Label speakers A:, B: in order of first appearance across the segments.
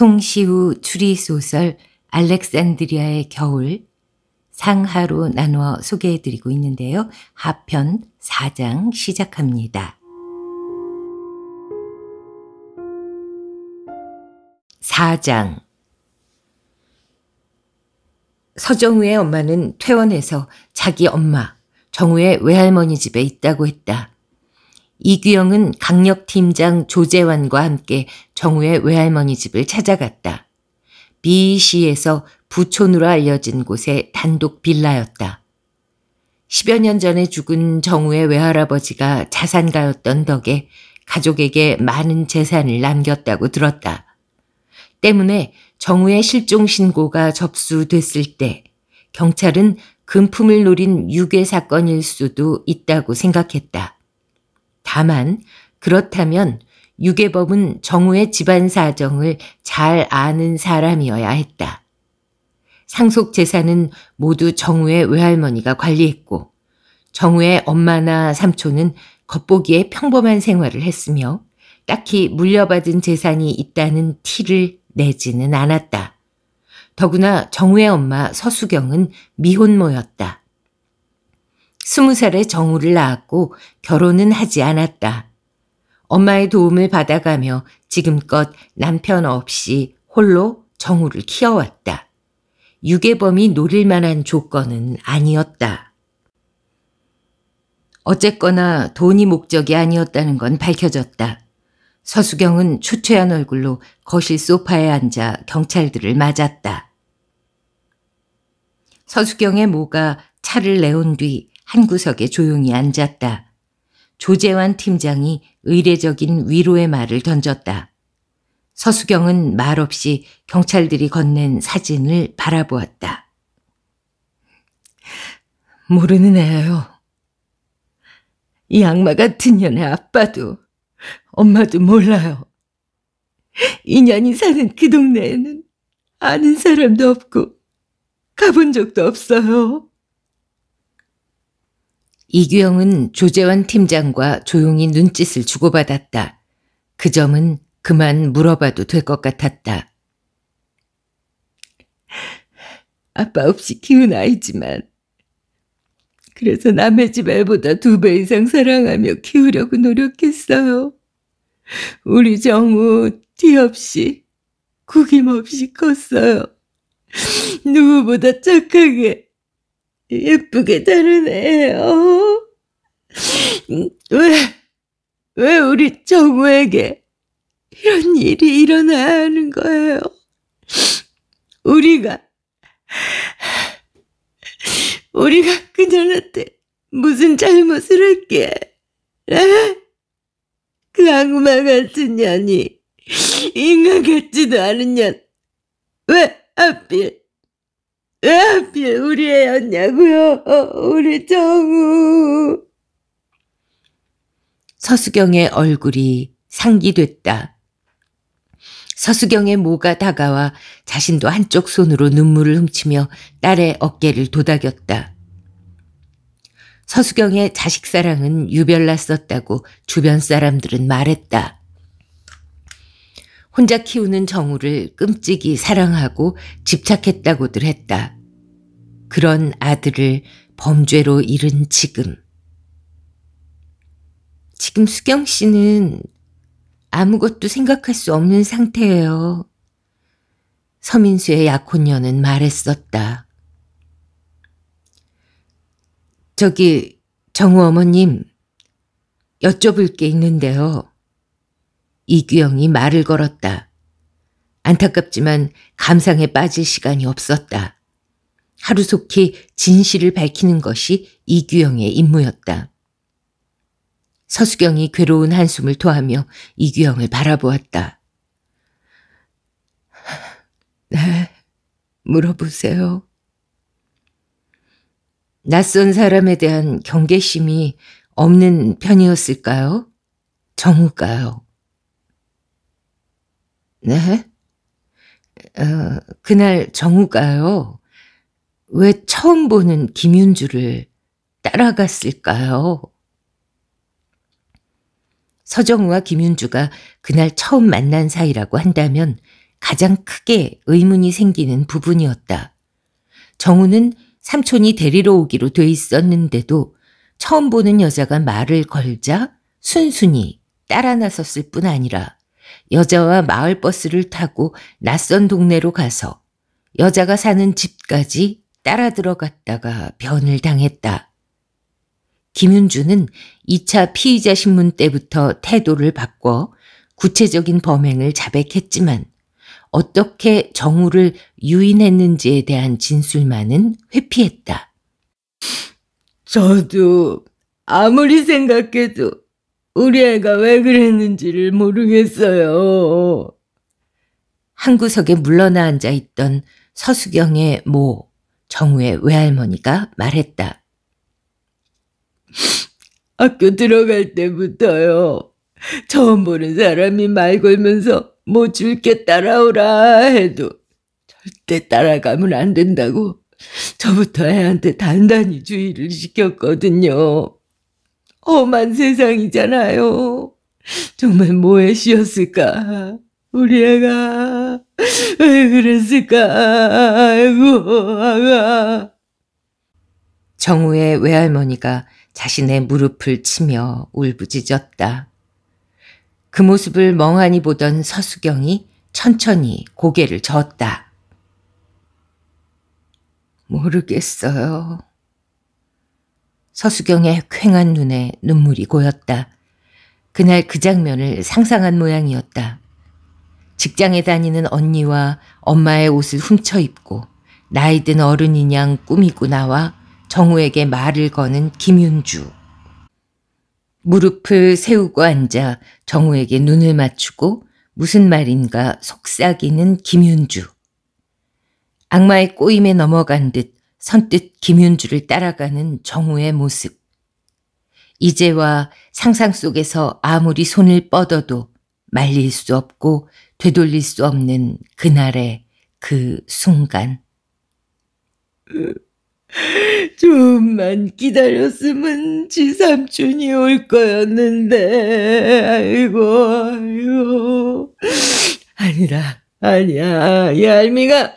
A: 송시우 추리소설 알렉산드리아의 겨울 상하로 나누어 소개해드리고 있는데요. 하편 4장 시작합니다. 4장 서정우의 엄마는 퇴원해서 자기 엄마 정우의 외할머니 집에 있다고 했다. 이규영은 강력팀장 조재환과 함께 정우의 외할머니 집을 찾아갔다. B씨에서 부촌으로 알려진 곳의 단독 빌라였다. 10여 년 전에 죽은 정우의 외할아버지가 자산가였던 덕에 가족에게 많은 재산을 남겼다고 들었다. 때문에 정우의 실종 신고가 접수됐을 때 경찰은 금품을 노린 유괴 사건일 수도 있다고 생각했다. 다만 그렇다면 유계범은 정우의 집안 사정을 잘 아는 사람이어야 했다. 상속 재산은 모두 정우의 외할머니가 관리했고 정우의 엄마나 삼촌은 겉보기에 평범한 생활을 했으며 딱히 물려받은 재산이 있다는 티를 내지는 않았다. 더구나 정우의 엄마 서수경은 미혼모였다. 스무 살에 정우를 낳았고 결혼은 하지 않았다. 엄마의 도움을 받아가며 지금껏 남편 없이 홀로 정우를 키워왔다. 유괴범이 노릴 만한 조건은 아니었다. 어쨌거나 돈이 목적이 아니었다는 건 밝혀졌다. 서수경은 초췌한 얼굴로 거실 소파에 앉아 경찰들을 맞았다. 서수경의 모가 차를 내온 뒤한 구석에 조용히 앉았다. 조재환 팀장이 의례적인 위로의 말을 던졌다. 서수경은 말없이 경찰들이 건넨 사진을 바라보았다. 모르는 애예요.
B: 이 악마 같은 년의 아빠도 엄마도 몰라요. 인연이 사는 그 동네에는 아는 사람도 없고 가본 적도 없어요.
A: 이규영은 조재원 팀장과 조용히 눈짓을 주고받았다. 그 점은 그만 물어봐도 될 것 같았다.
B: 아빠 없이 키운 아이지만 그래서 남의 집 애보다 두 배 이상 사랑하며 키우려고 노력했어요. 우리 정우 티 없이 구김 없이 컸어요. 누구보다 착하게 예쁘게 다른애요 음, 왜, 왜 우리 정우에게 이런 일이 일어나야 하는 거예요? 우리가, 우리가 그녀한테 무슨 잘못을 했게 에? 그 악마 같은 년이, 인간 같지도 않은 년, 왜 하필 우리 애였냐고요? 어, 우리 정우.
A: 서수경의 얼굴이 상기됐다. 서수경의 모가 다가와 자신도 한쪽 손으로 눈물을 훔치며 딸의 어깨를 도닥였다. 서수경의 자식 사랑은 유별났었다고 주변 사람들은 말했다. 혼자 키우는 정우를 끔찍이 사랑하고 집착했다고들 했다. 그런 아들을 범죄로 잃은 지금. 지금 수경 씨는 아무것도 생각할 수 없는 상태예요. 서민수의 약혼녀는 말했었다. 저기 정우 어머님 여쭤볼 게 있는데요. 이규영이 말을 걸었다. 안타깝지만 감상에 빠질 시간이 없었다. 하루속히 진실을 밝히는 것이 이규영의 임무였다. 서수경이 괴로운 한숨을 토하며 이규영을 바라보았다. 네, 물어보세요. 낯선 사람에 대한 경계심이 없는 편이었을까요? 정우가요. 네? 어, 그날 정우가요. 왜 처음 보는 김윤주를 따라갔을까요? 서정우와 김윤주가 그날 처음 만난 사이라고 한다면 가장 크게 의문이 생기는 부분이었다. 정우는 삼촌이 데리러 오기로 돼 있었는데도 처음 보는 여자가 말을 걸자 순순히 따라 나섰을 뿐 아니라 여자와 마을버스를 타고 낯선 동네로 가서 여자가 사는 집까지 따라 들어갔다가 변을 당했다. 김윤주는 2차 피의자 신문 때부터 태도를 바꿔 구체적인 범행을 자백했지만 어떻게 정우를 유인했는지에 대한
B: 진술만은 회피했다. 저도 아무리 생각해도 우리 애가 왜 그랬는지를 모르겠어요. 한 구석에 물러나 앉아 있던 서수경의
A: 모, 정우의 외할머니가 말했다.
B: 학교 들어갈 때부터요. 처음 보는 사람이 말 걸면서 뭐 줄게 따라오라 해도 절대 따라가면 안 된다고 저부터 애한테 단단히 주의를 시켰거든요. 험한 세상이잖아요. 정말 뭐에 쉬었을까? 우리 애가 왜 그랬을까? 아이고, 아가.
A: 정우의 외할머니가 자신의 무릎을 치며 울부짖었다. 그 모습을 멍하니 보던 서수경이 천천히 고개를 저었다. 모르겠어요. 서수경의 퀭한 눈에 눈물이 고였다. 그날 그 장면을 상상한 모양이었다. 직장에 다니는 언니와 엄마의 옷을 훔쳐 입고 나이든 어른이냥 꾸미고 나와 정우에게 말을 거는 김윤주. 무릎을 세우고 앉아 정우에게 눈을 맞추고 무슨 말인가 속삭이는 김윤주. 악마의 꼬임에 넘어간 듯 선뜻 김윤주를 따라가는 정우의 모습. 이제와 상상 속에서 아무리 손을 뻗어도 말릴 수 없고 되돌릴 수 없는 그날의 그 순간.
B: 좀만 기다렸으면 지 삼촌이 올 거였는데, 아이고, 아이고. 아니라, 아니야, 얄미가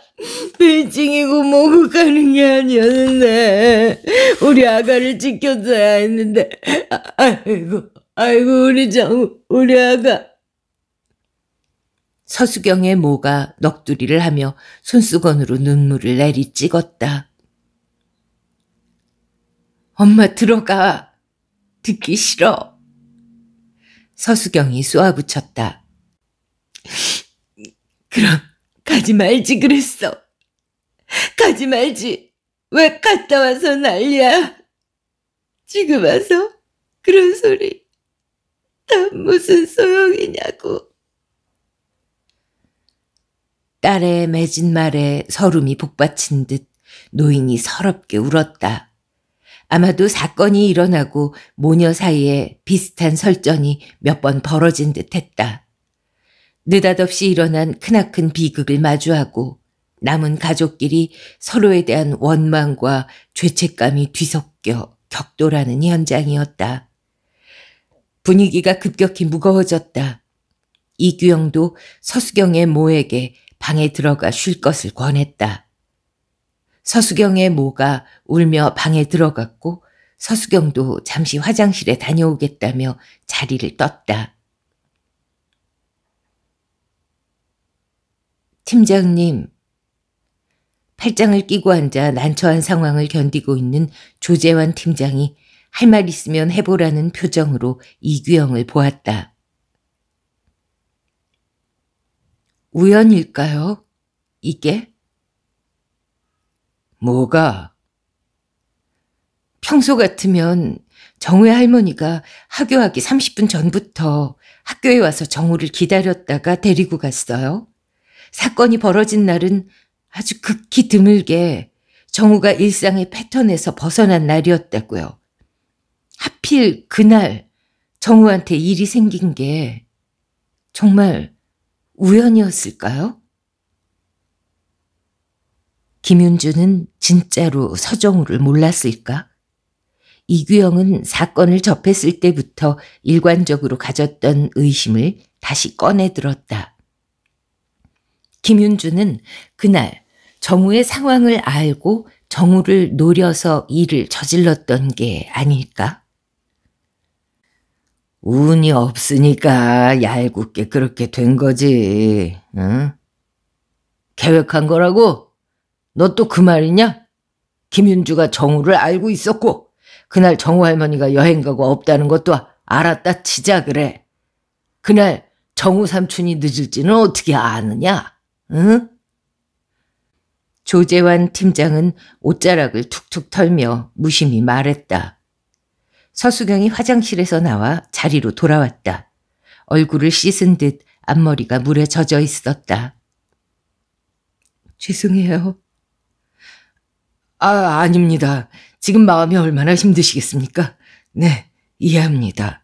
B: 빌딩이고 뭐고 가는 게 아니었는데 우리 아가를 지켜줘야 했는데 아, 아이고 아이고 우리 정 우리 아가
A: 서수경의 모가 넋두리를 하며 손수건으로 눈물을 내리 찍었다. 엄마 들어가.
B: 듣기 싫어.
A: 서수경이 쏘아붙였다.
B: 그럼 가지 말지 그랬어. 가지 말지. 왜 갔다 와서 난리야. 지금 와서 그런 소리 다 무슨 소용이냐고.
A: 딸의 맺은 말에 서름이 복받친 듯 노인이 서럽게 울었다. 아마도 사건이 일어나고 모녀 사이에 비슷한 설전이 몇 번 벌어진 듯 했다. 느닷없이 일어난 크나큰 비극을 마주하고 남은 가족끼리 서로에 대한 원망과 죄책감이 뒤섞여 격돌하는 현장이었다. 분위기가 급격히 무거워졌다. 이규영도 서수경의 모에게 방에 들어가 쉴 것을 권했다. 서수경의 모가 울며 방에 들어갔고 서수경도 잠시 화장실에 다녀오겠다며 자리를 떴다. 팀장님. 팔짱을 끼고 앉아 난처한 상황을 견디고 있는 조재환 팀장이 할 말 있으면 해보라는 표정으로 이규영을 보았다. 우연일까요? 이게? 뭐가? 평소 같으면 정우의 할머니가 학교하기 30분 전부터 학교에 와서 정우를 기다렸다가 데리고 갔어요. 사건이 벌어진 날은 아주 극히 드물게 정우가 일상의 패턴에서 벗어난 날이었다고요. 하필 그날 정우한테 일이 생긴 게 정말 우연이었을까요? 김윤주는 진짜로 서정우를 몰랐을까? 이규영은 사건을 접했을 때부터 일관적으로 가졌던 의심을 다시 꺼내들었다. 김윤주는 그날 정우의 상황을 알고 정우를 노려서 일을 저질렀던 게 아닐까? 운이 없으니까 얄궂게 그렇게 된 거지. 응? 계획한 거라고? 너 또 그 말이냐? 김윤주가 정우를 알고 있었고 그날 정우 할머니가 여행 가고 없다는 것도 알았다 치자 그래. 그날 정우 삼촌이 늦을지는 어떻게 아느냐? 응? 조재환 팀장은 옷자락을 툭툭 털며 무심히 말했다. 서수경이 화장실에서 나와 자리로 돌아왔다. 얼굴을 씻은 듯 앞머리가 물에 젖어 있었다. 죄송해요. 아, 아닙니다. 지금 마음이 얼마나 힘드시겠습니까? 네, 이해합니다.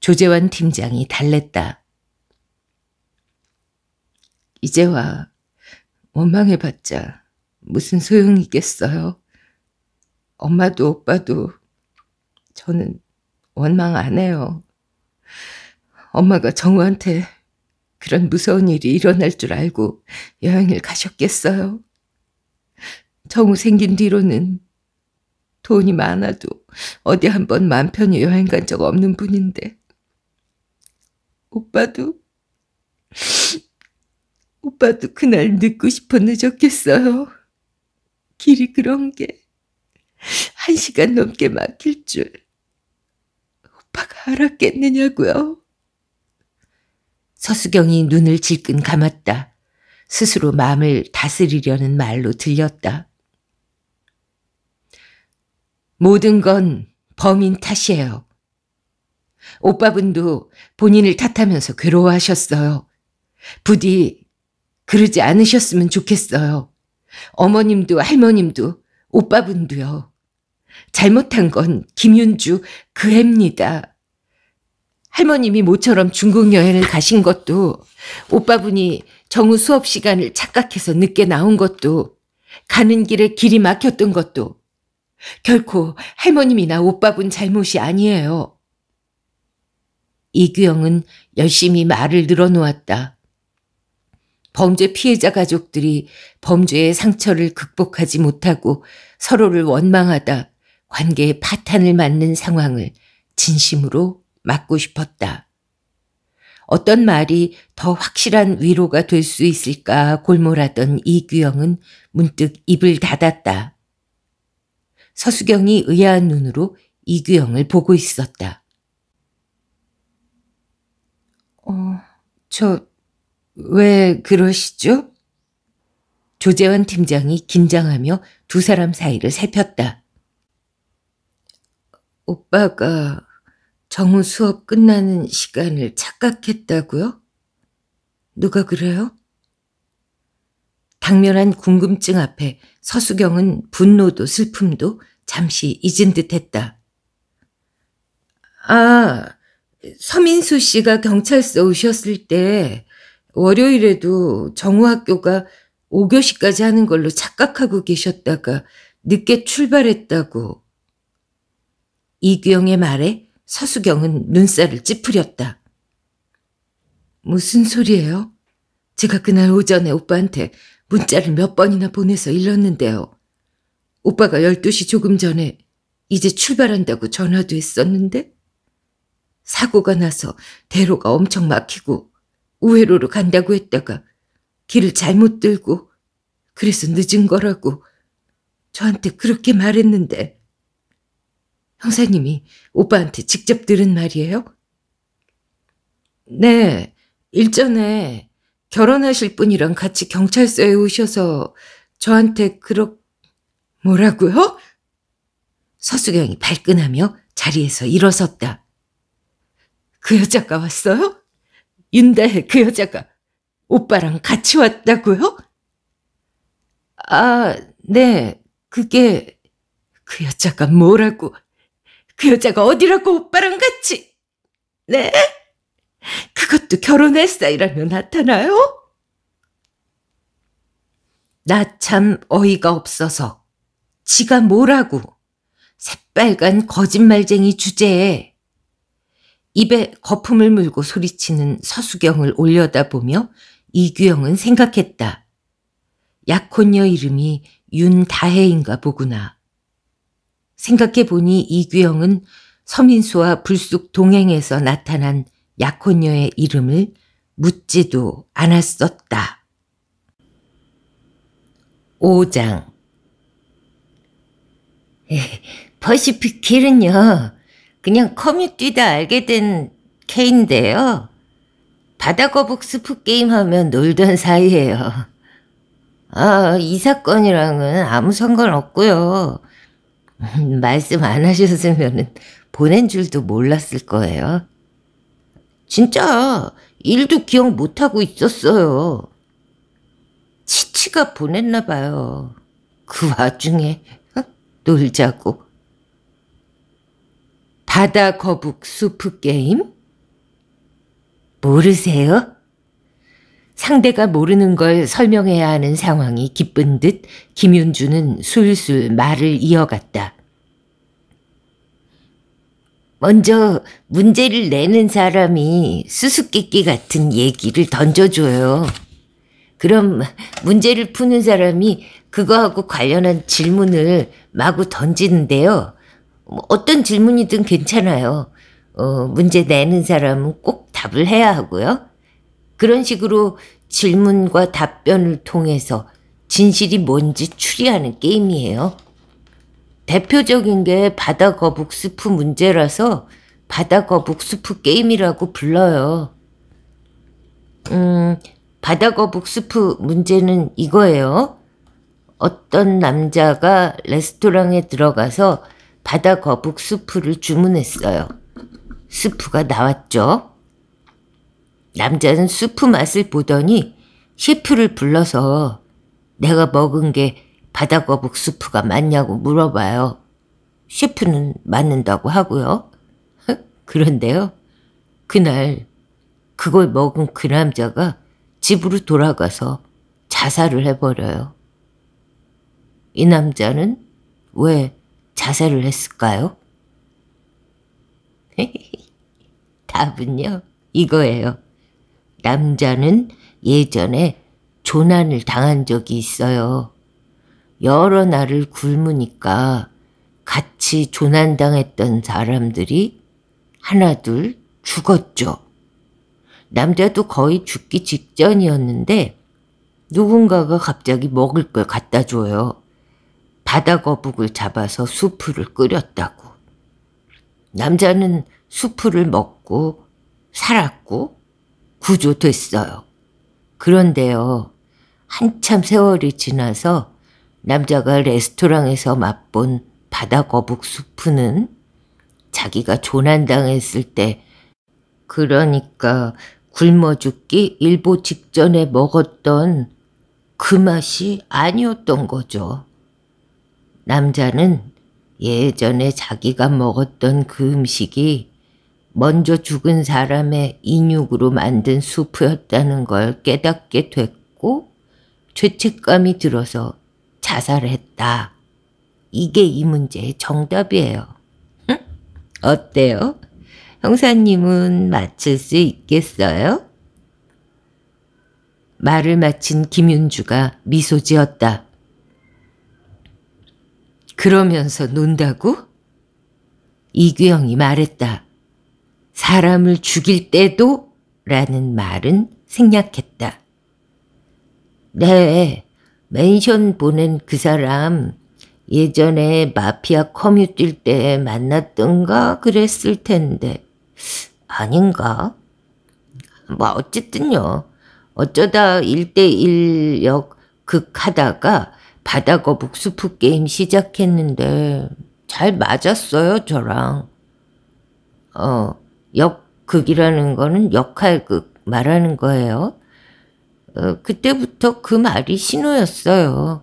A: 조재환 팀장이 달랬다. 이제 와. 원망해봤자 무슨 소용이겠어요? 엄마도 오빠도 저는 원망 안 해요. 엄마가 정우한테 그런 무서운 일이 일어날 줄 알고 여행을 가셨겠어요?
B: 정우 생긴 뒤로는 돈이 많아도 어디 한번 맘 편히 여행 간 적 없는 분인데 오빠도 오빠도 그날 늦고 싶어 늦었겠어요. 길이 그런 게 한 시간 넘게 막힐 줄 오빠가 알았겠느냐고요. 서수경이
A: 눈을 질끈 감았다. 스스로 마음을 다스리려는 말로 들렸다. 모든 건 범인 탓이에요. 오빠분도 본인을 탓하면서 괴로워하셨어요. 부디 그러지 않으셨으면 좋겠어요. 어머님도 할머님도 오빠분도요. 잘못한 건 김윤주 그 애입니다. 할머님이 모처럼 중국 여행을 가신 것도 오빠분이 정우 수업 시간을 착각해서 늦게 나온 것도 가는 길에 길이 막혔던 것도 결코 할머님이나 오빠분 잘못이 아니에요. 이규영은 열심히 말을 늘어놓았다. 범죄 피해자 가족들이 범죄의 상처를 극복하지 못하고 서로를 원망하다 관계의 파탄을 맞는 상황을 진심으로 막고 싶었다. 어떤 말이 더 확실한 위로가 될 수 있을까 골몰하던 이규영은 문득 입을 닫았다. 서수경이 의아한 눈으로 이규영을 보고 있었다. 어, 저왜 그러시죠? 조재환 팀장이 긴장하며 두 사람 사이를 살폈다. 오빠가 정우 수업 끝나는 시간을 착각했다고요? 누가 그래요? 당면한 궁금증 앞에 서수경은 분노도 슬픔도 잠시 잊은 듯 했다. 아, 서민수 씨가 경찰서 오셨을 때 월요일에도 정우학교가 5교시까지 하는 걸로 착각하고 계셨다가 늦게 출발했다고. 이규영의 말에 서수경은 눈살을 찌푸렸다. 무슨 소리예요? 제가 그날 오전에 오빠한테 문자를 몇 번이나 보내서 일렀는데요. 오빠가 12시 조금 전에 이제 출발한다고 전화도 했었는데 사고가 나서 대로가 엄청 막히고 우회로로 간다고 했다가 길을 잘못 들고 그래서 늦은 거라고 저한테 그렇게 말했는데 형사님이 오빠한테 직접 들은 말이에요? 네, 일전에 결혼하실 분이랑 같이 경찰서에 오셔서 저한테 그렇 뭐라고요? 서수경이 발끈하며 자리에서
B: 일어섰다. 그 여자가 왔어요? 인데 그 여자가 오빠랑 같이 왔다고요? 아,
A: 네. 그게 그 여자가 뭐라고 그 여자가 어디라고
B: 오빠랑 같이
A: 네? 그것도 결혼했어이라면 나타나요? 나 참 어이가 없어서 지가 뭐라고 새빨간 거짓말쟁이 주제에 입에 거품을 물고 소리치는 서수경을 올려다보며 이규영은 생각했다. 약혼녀 이름이 윤다혜인가 보구나. 생각해보니 이규영은 서민수와 불쑥 동행해서 나타난 약혼녀의 이름을 묻지도 않았었다. 5장 에, 퍼시픽 길은요. 그냥 커뮤 뛰다 알게 된 케인데요. 바다거북 스프 게임하면 놀던 사이예요. 아, 이 사건이랑은 아무 상관없고요. 음, 말씀 안 하셨으면 보낸 줄도 몰랐을 거예요. 진짜 일도 기억 못하고 있었어요. 치치가 보냈나 봐요. 그 와중에 어? 놀자고. 바다 거북 수프 게임? 모르세요? 상대가 모르는 걸 설명해야 하는 상황이 기쁜 듯 김윤주는 술술 말을 이어갔다. 먼저 문제를 내는 사람이 수수께끼 같은 얘기를 던져줘요. 그럼 문제를 푸는 사람이 그거하고 관련한 질문을 마구 던지는데요. 뭐 어떤 질문이든 괜찮아요. 어, 문제 내는 사람은 꼭 답을 해야 하고요. 그런 식으로 질문과 답변을 통해서 진실이 뭔지 추리하는 게임이에요. 대표적인 게 바다 거북 스프 문제라서 바다 거북 스프 게임이라고 불러요. 음, 바다 거북 스프 문제는 이거예요. 어떤 남자가 레스토랑에 들어가서 바다 거북 수프를 주문했어요. 수프가 나왔죠. 남자는 수프 맛을 보더니 셰프를 불러서 내가 먹은 게 바다 거북 수프가 맞냐고 물어봐요. 셰프는 맞는다고 하고요. 그런데요. 그날 그걸 먹은 그 남자가 집으로 돌아가서 자살을 해버려요. 이 남자는 왜 자세를 했을까요? 답은요, 이거예요. 남자는 예전에 조난을 당한 적이 있어요. 여러 날을 굶으니까 같이 조난당했던 사람들이 하나둘 죽었죠. 남자도 거의 죽기 직전이었는데 누군가가 갑자기 먹을 걸 갖다 줘요. 바다거북을 잡아서 수프를 끓였다고. 남자는 수프를 먹고 살았고 구조됐어요. 그런데요. 한참 세월이 지나서 남자가 레스토랑에서 맛본 바다거북 수프는 자기가 조난당했을 때 그러니까 굶어 죽기 일보 직전에 먹었던 그 맛이 아니었던 거죠. 남자는 예전에 자기가 먹었던 그 음식이 먼저 죽은 사람의 인육으로 만든 수프였다는 걸 깨닫게 됐고 죄책감이 들어서 자살했다. 이게 이 문제의 정답이에요. 응? 어때요? 형사님은 맞출 수 있겠어요? 말을 마친 김윤주가 미소 지었다. 그러면서 논다고? 이규영이 말했다. 사람을 죽일 때도 라는 말은 생략했다. 네, 맨션 보낸 그 사람 예전에 마피아 커뮤 뛸때 만났던가 그랬을 텐데 아닌가? 뭐 어쨌든요. 어쩌다 1대1 역극하다가 바다거 북수프 게임 시작했는데 잘 맞았어요 저랑. 어 역극이라는 거는 역할극 말하는 거예요. 어, 그때부터 그 말이 신호였어요.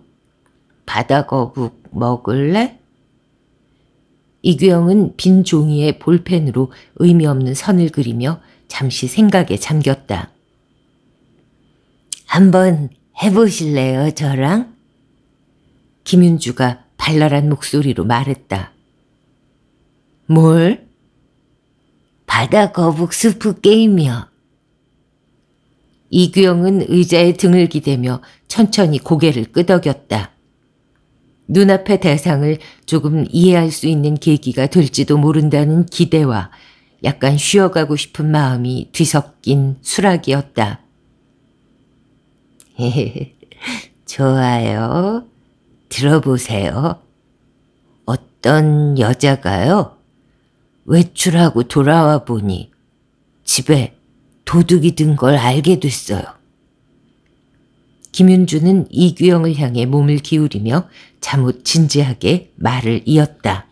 A: 바다 거북 먹을래? 이규영은 빈 종이에 볼펜으로 의미 없는 선을 그리며 잠시 생각에 잠겼다. 한번 해보실래요, 저랑? 김윤주가 발랄한 목소리로 말했다. 뭘? 바다 거북 스프 게임이요 이규영은 의자에 등을 기대며 천천히 고개를 끄덕였다. 눈앞의 대상을 조금 이해할 수 있는 계기가 될지도 모른다는 기대와 약간 쉬어가고 싶은 마음이 뒤섞인 수락이었다. 헤헤, 좋아요. 들어보세요. 어떤 여자가요? 외출하고 돌아와 보니 집에 도둑이 든 걸 알게 됐어요. 김윤주는 이규영을 향해 몸을 기울이며 잠옷 진지하게 말을 이었다.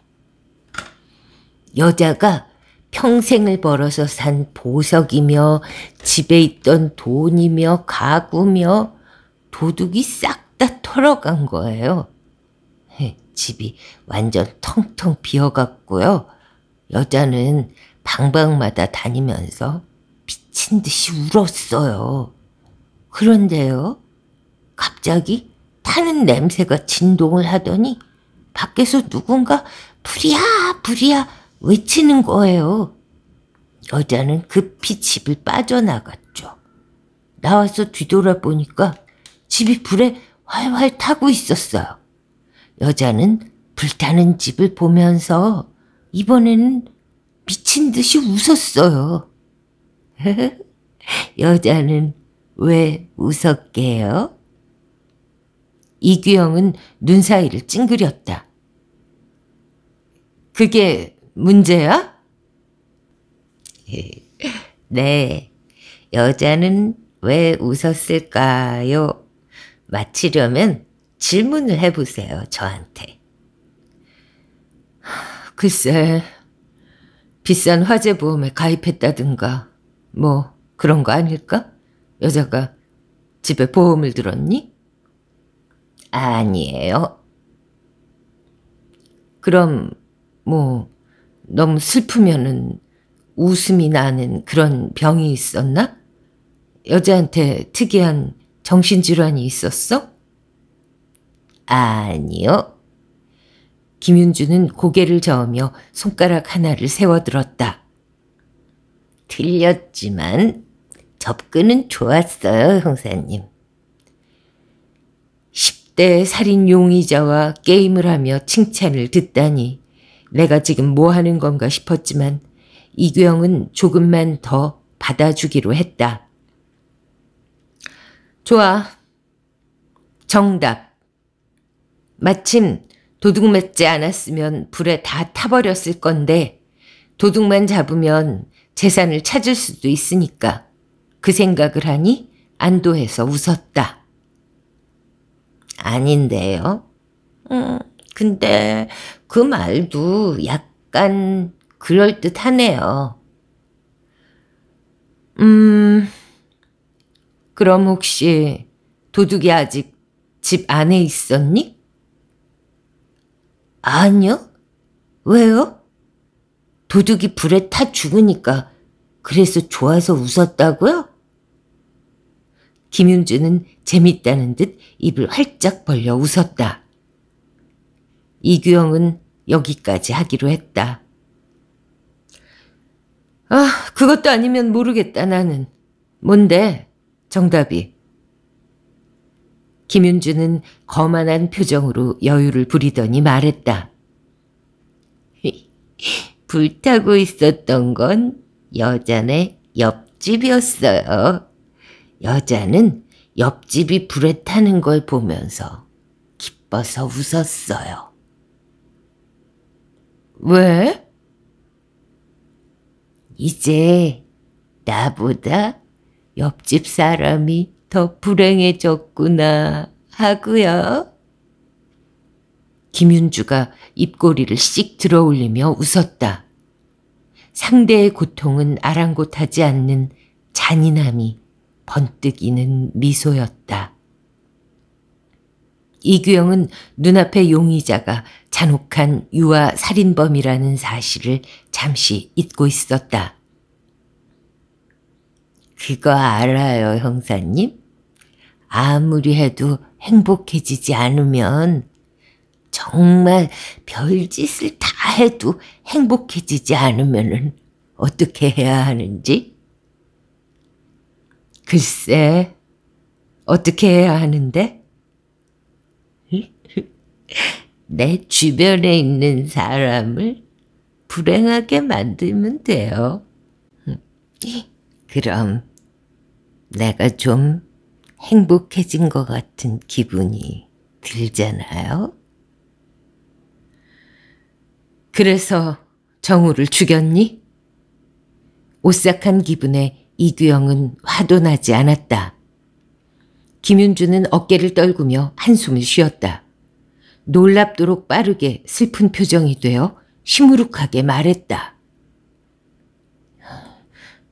A: 여자가 평생을 벌어서 산 보석이며 집에 있던 돈이며 가구며 도둑이 싹 다 털어간 거예요. 집이 완전 텅텅 비어갔고요. 여자는 방방마다 다니면서 미친 듯이 울었어요. 그런데요, 갑자기 타는 냄새가 진동을 하더니 밖에서 누군가 불이야 불이야 외치는 거예요. 여자는 급히 집을 빠져나갔죠. 나와서 뒤돌아보니까 집이 불에 활활 타고 있었어요. 여자는 불타는 집을 보면서 이번에는 미친 듯이 웃었어요. 여자는 왜 웃었게요? 이규영은 눈 사이를 찡그렸다. 그게 문제야? 네. 여자는 왜 웃었을까요? 마치려면 질문을 해보세요, 저한테. 글쎄, 비싼 화재보험에 가입했다든가, 뭐, 그런 거 아닐까? 여자가 집에 보험을 들었니? 아니에요. 그럼, 뭐, 너무 슬프면은 웃음이 나는 그런 병이 있었나? 여자한테 특이한 정신질환이 있었어? 아니요. 김윤주는 고개를 저으며 손가락 하나를 세워들었다. 틀렸지만 접근은 좋았어요, 형사님. 10대 살인 용의자와 게임을 하며 칭찬을 듣다니 내가 지금 뭐 하는 건가 싶었지만 이규영은 조금만 더 받아주기로 했다. 좋아. 정답. 마침 도둑 맞지 않았으면 불에 다 타버렸을 건데 도둑만 잡으면 재산을 찾을 수도 있으니까 그 생각을 하니 안도해서 웃었다. 아닌데요. 음, 근데 그 말도 약간 그럴듯하네요. 음, 그럼 혹시 도둑이 아직 집 안에 있었니? 아니요? 왜요? 도둑이 불에 타 죽으니까 그래서 좋아서 웃었다고요? 김윤주는 재밌다는 듯 입을 활짝 벌려 웃었다. 이규영은 여기까지 하기로 했다. 아, 그것도 아니면 모르겠다, 나는. 뭔데? 정답이. 김윤주는 거만한 표정으로 여유를 부리더니 말했다. 불타고 있었던 건 여자네 옆집이었어요. 여자는 옆집이 불에 타는 걸 보면서 기뻐서 웃었어요. 왜? 이제 나보다 옆집 사람이 더 불행해졌구나 하고요. 김윤주가 입꼬리를 씩 들어올리며 웃었다. 상대의 고통은 아랑곳하지 않는 잔인함이 번뜩이는 미소였다. 이규영은 눈앞의 용의자가 잔혹한 유아 살인범이라는 사실을 잠시 잊고 있었다. 그거 알아요, 형사님? 아무리 해도 행복해지지 않으면 정말 별짓을 다 해도 행복해지지 않으면 어떻게 해야 하는지? 글쎄, 어떻게 해야 하는데? 내 주변에 있는 사람을 불행하게 만들면 돼요. 음. 그럼 내가 좀 행복해진 것 같은 기분이 들잖아요. 그래서 정우를 죽였니? 오싹한 기분에 이규영은 화도 나지 않았다. 김윤주는 어깨를 떨구며 한숨을 쉬었다. 놀랍도록 빠르게 슬픈 표정이 되어 시무룩하게 말했다.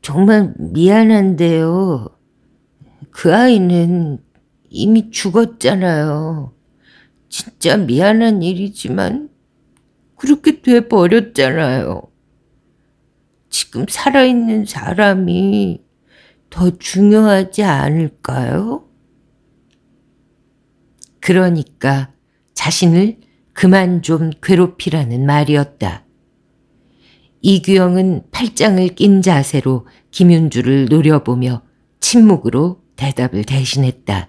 A: 정말 미안한데요. 그 아이는 이미 죽었잖아요. 진짜 미안한 일이지만 그렇게 돼버렸잖아요. 지금 살아있는 사람이 더 중요하지 않을까요? 그러니까 자신을 그만 좀 괴롭히라는 말이었다. 이규영은 팔짱을 낀 자세로 김윤주를 노려보며 침묵으로 대답을 대신했다.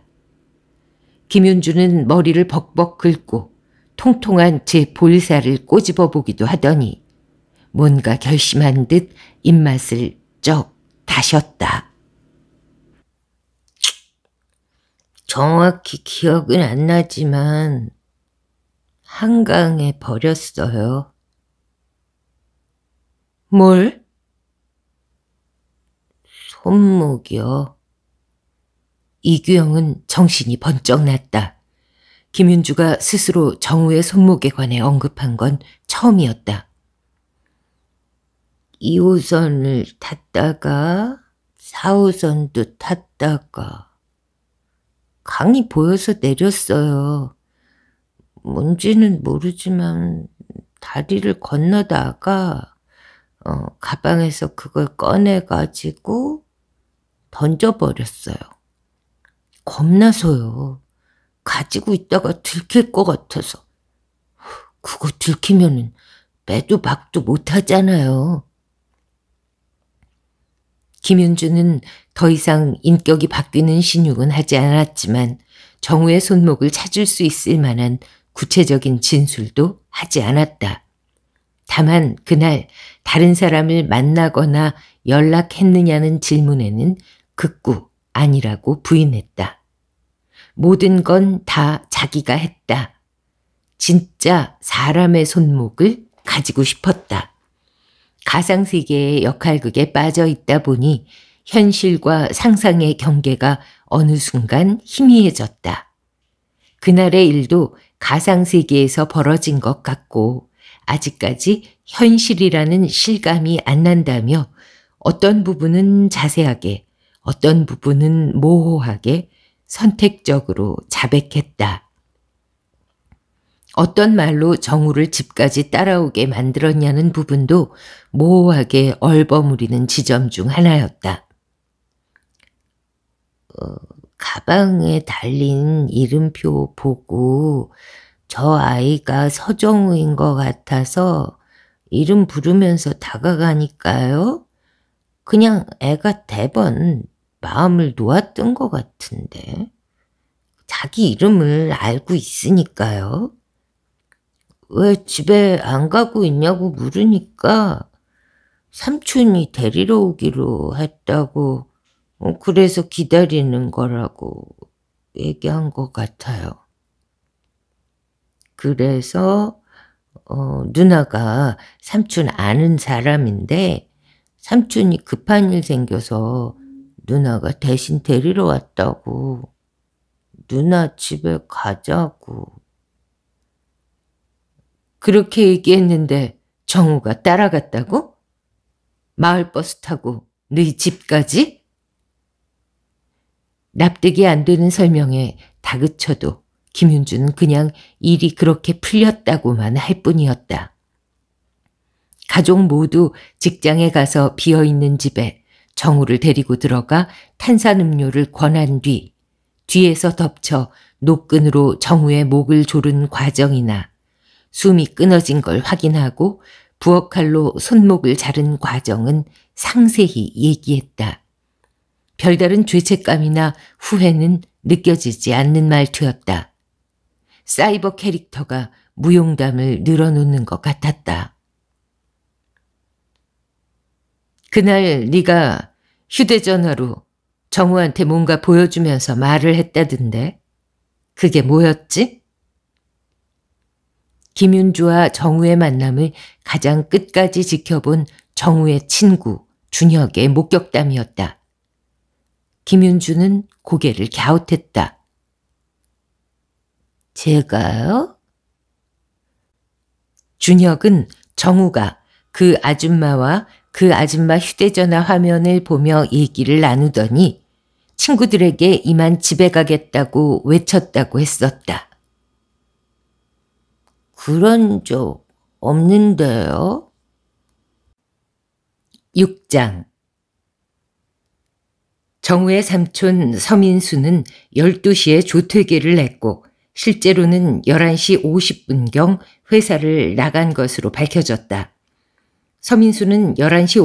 A: 김윤주는 머리를 벅벅 긁고 통통한 제 볼살을 꼬집어 보기도 하더니 뭔가 결심한 듯 입맛을 쩍 다셨다. 정확히 기억은 안 나지만 한강에 버렸어요. 뭘? 손목이요. 이규영은 정신이 번쩍 났다. 김윤주가 스스로 정우의 손목에 관해 언급한 건 처음이었다. 2호선을 탔다가 4호선도 탔다가 강이 보여서 내렸어요. 뭔지는 모르지만 다리를 건너다가 어, 가방에서 그걸 꺼내가지고 던져버렸어요. 겁나서요. 가지고 있다가 들킬 것 같아서. 그거 들키면은 매도 박도 못하잖아요. 김윤주는 더 이상 인격이 바뀌는 신용은 하지 않았지만 정우의 손목을 찾을 수 있을 만한 구체적인 진술도 하지 않았다. 다만 그날 다른 사람을 만나거나 연락했느냐는 질문에는 극구 아니라고 부인했다. 모든 건 다 자기가 했다. 진짜 사람의 손목을 가지고 싶었다. 가상세계의 역할극에 빠져 있다 보니 현실과 상상의 경계가 어느 순간 희미해졌다. 그날의 일도 가상세계에서 벌어진 것 같고 아직까지 현실이라는 실감이 안 난다며 어떤 부분은 자세하게 어떤 부분은 모호하게 선택적으로 자백했다. 어떤 말로 정우를 집까지 따라오게 만들었냐는 부분도 모호하게 얼버무리는 지점 중 하나였다. 어, 가방에 달린 이름표 보고 저 아이가 서정우인 것 같아서 이름 부르면서 다가가니까요. 그냥 애가 대번 마음을 놓았던 것 같은데. 자기 이름을 알고 있으니까요. 왜 집에 안 가고 있냐고 물으니까 삼촌이 데리러 오기로 했다고 어, 그래서 기다리는 거라고 얘기한 것 같아요. 그래서 어, 누나가 삼촌 아는 사람인데 삼촌이 급한 일 생겨서 누나가 대신 데리러 왔다고. 누나 집에 가자고. 그렇게 얘기했는데 정우가 따라갔다고? 마을버스 타고 너희 네 집까지? 납득이 안 되는 설명에 다그쳐도 김윤주는 그냥 일이 그렇게 풀렸다고만 할 뿐이었다. 가족 모두 직장에 가서 비어있는 집에 정우를 데리고 들어가 탄산음료를 권한 뒤 뒤에서 덮쳐 노끈으로 정우의 목을 조른 과정이나 숨이 끊어진 걸 확인하고 부엌칼로 손목을 자른 과정은 상세히 얘기했다. 별다른 죄책감이나 후회는 느껴지지 않는 말투였다. 사이버 캐릭터가 무용담을 늘어놓는 것 같았다. 그날 네가 휴대전화로 정우한테 뭔가 보여주면서 말을 했다던데 그게 뭐였지? 김윤주와 정우의 만남을 가장 끝까지 지켜본 정우의 친구 준혁의 목격담이었다. 김윤주는 고개를 갸웃했다. 제가요? 준혁은 정우가 그 아줌마와 그 아줌마 휴대전화 화면을 보며 얘기를 나누더니 친구들에게 이만 집에 가겠다고 외쳤다고 했었다. 그런 적 없는데요? 6장 정우의 삼촌 서민수는 12시에 조퇴계를 냈고 실제로는 11시 50분경 회사를 나간 것으로 밝혀졌다. 서민수는 11시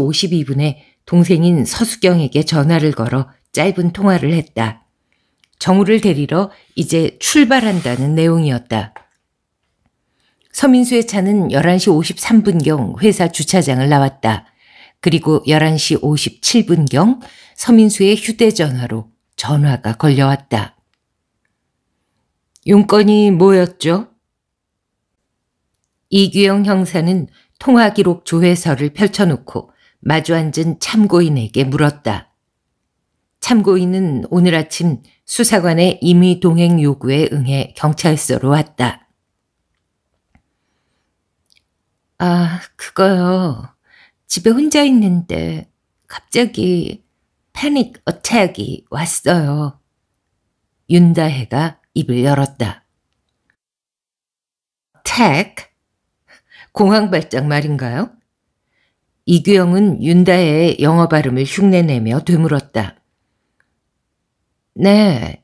A: 52분에 동생인 서수경에게 전화를 걸어 짧은 통화를 했다. 정우를 데리러 이제 출발한다는 내용이었다. 서민수의 차는 11시 53분경 회사 주차장을 나왔다. 그리고 11시 57분경 서민수의 휴대전화로 전화가 걸려왔다. 용건이 뭐였죠? 이규영 형사는 통화 기록 조회서를 펼쳐놓고 마주 앉은 참고인에게 물었다. 참고인은 오늘 아침 수사관의 임의 동행 요구에 응해 경찰서로 왔다. 아, 그거요. 집에 혼자 있는데 갑자기 패닉 어택이 왔어요. 윤다혜가 입을 열었다. 택? 공항 발작 말인가요? 이규영은 윤다의 영어 발음을 흉내내며 되물었다. 네,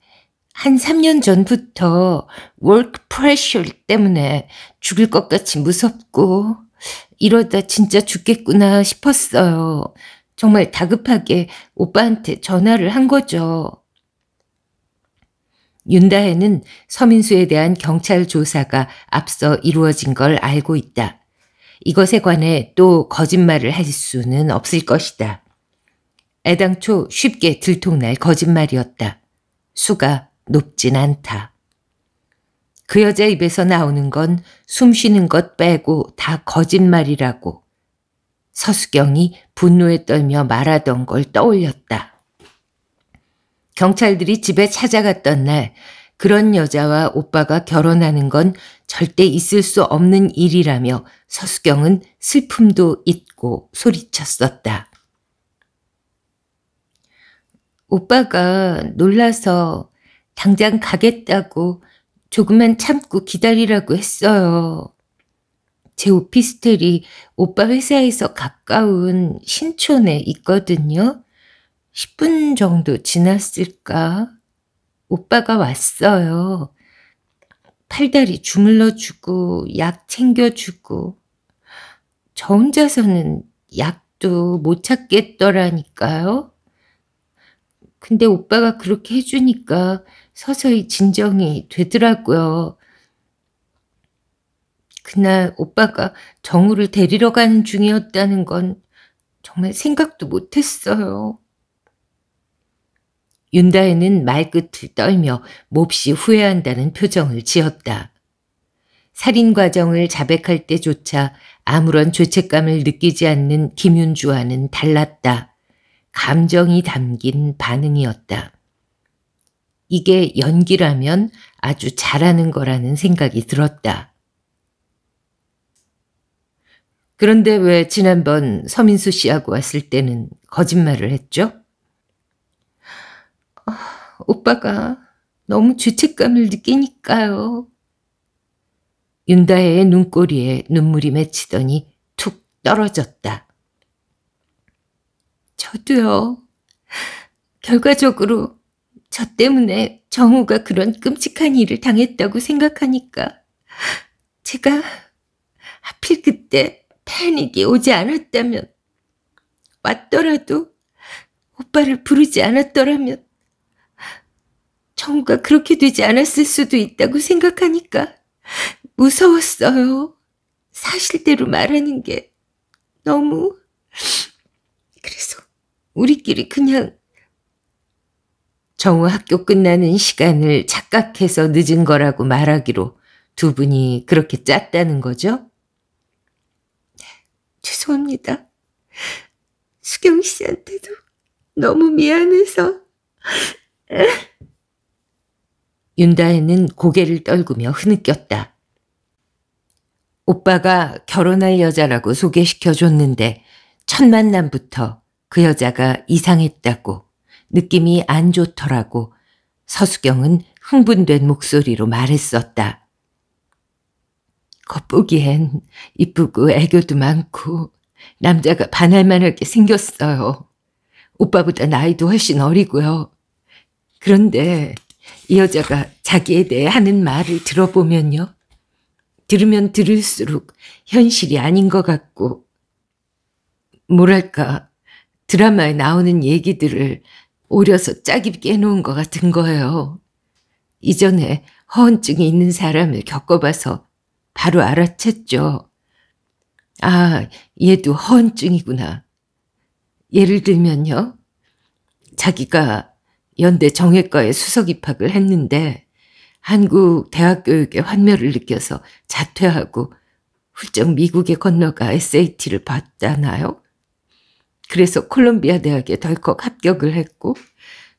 A: 한 3년 전부터 워크 프레셔 때문에 죽을 것 같이 무섭고 이러다 진짜 죽겠구나 싶었어요. 정말 다급하게 오빠한테 전화를 한 거죠. 윤다혜는 서민수에 대한 경찰 조사가 앞서 이루어진 걸 알고 있다. 이것에 관해 또 거짓말을 할 수는 없을 것이다. 애당초 쉽게 들통날 거짓말이었다. 수가 높진 않다. 그 여자 입에서 나오는 건 숨 쉬는 것 빼고 다 거짓말이라고. 서수경이 분노에 떨며 말하던 걸 떠올렸다. 경찰들이 집에 찾아갔던 날 그런 여자와 오빠가 결혼하는 건 절대 있을 수 없는 일이라며 서수경은 슬픔도 잊고 소리쳤었다. 오빠가 놀라서 당장 가겠다고 조금만 참고 기다리라고 했어요. 제 오피스텔이 오빠 회사에서 가까운 신촌에 있거든요. 10분 정도 지났을까? 오빠가 왔어요. 팔다리 주물러주고 약 챙겨주고 저 혼자서는 약도 못 찾겠더라니까요. 근데 오빠가 그렇게 해주니까 서서히 진정이 되더라고요. 그날 오빠가 정우를 데리러 가는 중이었다는 건 정말 생각도 못했어요. 윤다혜는 말끝을 떨며 몹시 후회한다는 표정을 지었다. 살인 과정을 자백할 때조차 아무런 죄책감을 느끼지 않는 김윤주와는 달랐다. 감정이 담긴 반응이었다. 이게 연기라면 아주 잘하는 거라는 생각이 들었다. 그런데 왜 지난번 서민수 씨하고 왔을 때는 거짓말을 했죠? 오빠가 너무 죄책감을 느끼니까요. 윤다혜의 눈꼬리에 눈물이 맺히더니 툭 떨어졌다. 저도요. 결과적으로 저 때문에 정우가 그런 끔찍한 일을 당했다고 생각하니까 제가 하필 그때 패닉이 오지 않았다면 왔더라도 오빠를 부르지 않았더라면 정우가
B: 그렇게 되지 않았을 수도 있다고 생각하니까 무서웠어요. 사실대로 말하는 게 너무...
A: 그래서 우리끼리 그냥 정우 학교 끝나는 시간을 착각해서 늦은 거라고 말하기로 두 분이 그렇게 짰다는 거죠? 네, 죄송합니다. 수경 씨한테도 너무 미안해서 윤다혜는 고개를 떨구며 흐느꼈다. 오빠가 결혼할 여자라고 소개시켜 줬는데 첫 만남부터 그 여자가 이상했다고 느낌이 안 좋더라고 서수경은 흥분된 목소리로 말했었다. 겉보기엔 이쁘고 애교도 많고 남자가 반할만하게 생겼어요. 오빠보다 나이도 훨씬 어리고요. 그런데 이 여자가 자기에 대해 하는 말을 들어보면요. 들으면 들을수록 현실이 아닌 것 같고, 뭐랄까, 드라마에 나오는 얘기들을 오려서 짜깁 해놓은것 같은 거예요. 이전에 허언증이 있는 사람을 겪어봐서 바로 알아챘죠. 아, 얘도 허언증이구나. 예를 들면요. 자기가 연대 정외과에 수석 입학을 했는데 한국 대학 교육의 환멸을 느껴서 자퇴하고 훌쩍 미국에 건너가 SAT를 봤잖아요. 그래서 콜롬비아 대학에 덜컥 합격을 했고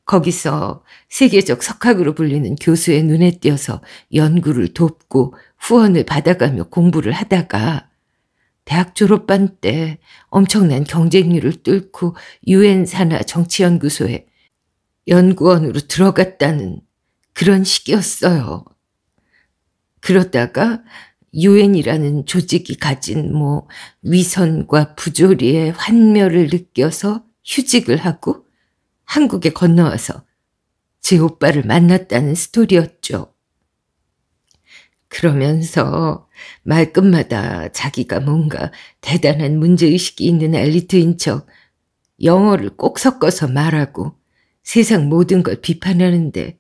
A: 거기서 세계적 석학으로 불리는 교수의 눈에 띄어서 연구를 돕고 후원을 받아가며 공부를 하다가 대학 졸업반 때 엄청난 경쟁률을 뚫고 유엔 산하 정치연구소에 연구원으로 들어갔다는 그런 식이었어요. 그러다가 유엔이라는 조직이 가진 뭐 위선과 부조리의 환멸을 느껴서 휴직을 하고 한국에 건너와서 제 오빠를 만났다는 스토리였죠. 그러면서 말끝마다 자기가 뭔가 대단한 문제의식이 있는 엘리트인 척 영어를 꼭 섞어서 말하고 세상 모든 걸 비판하는데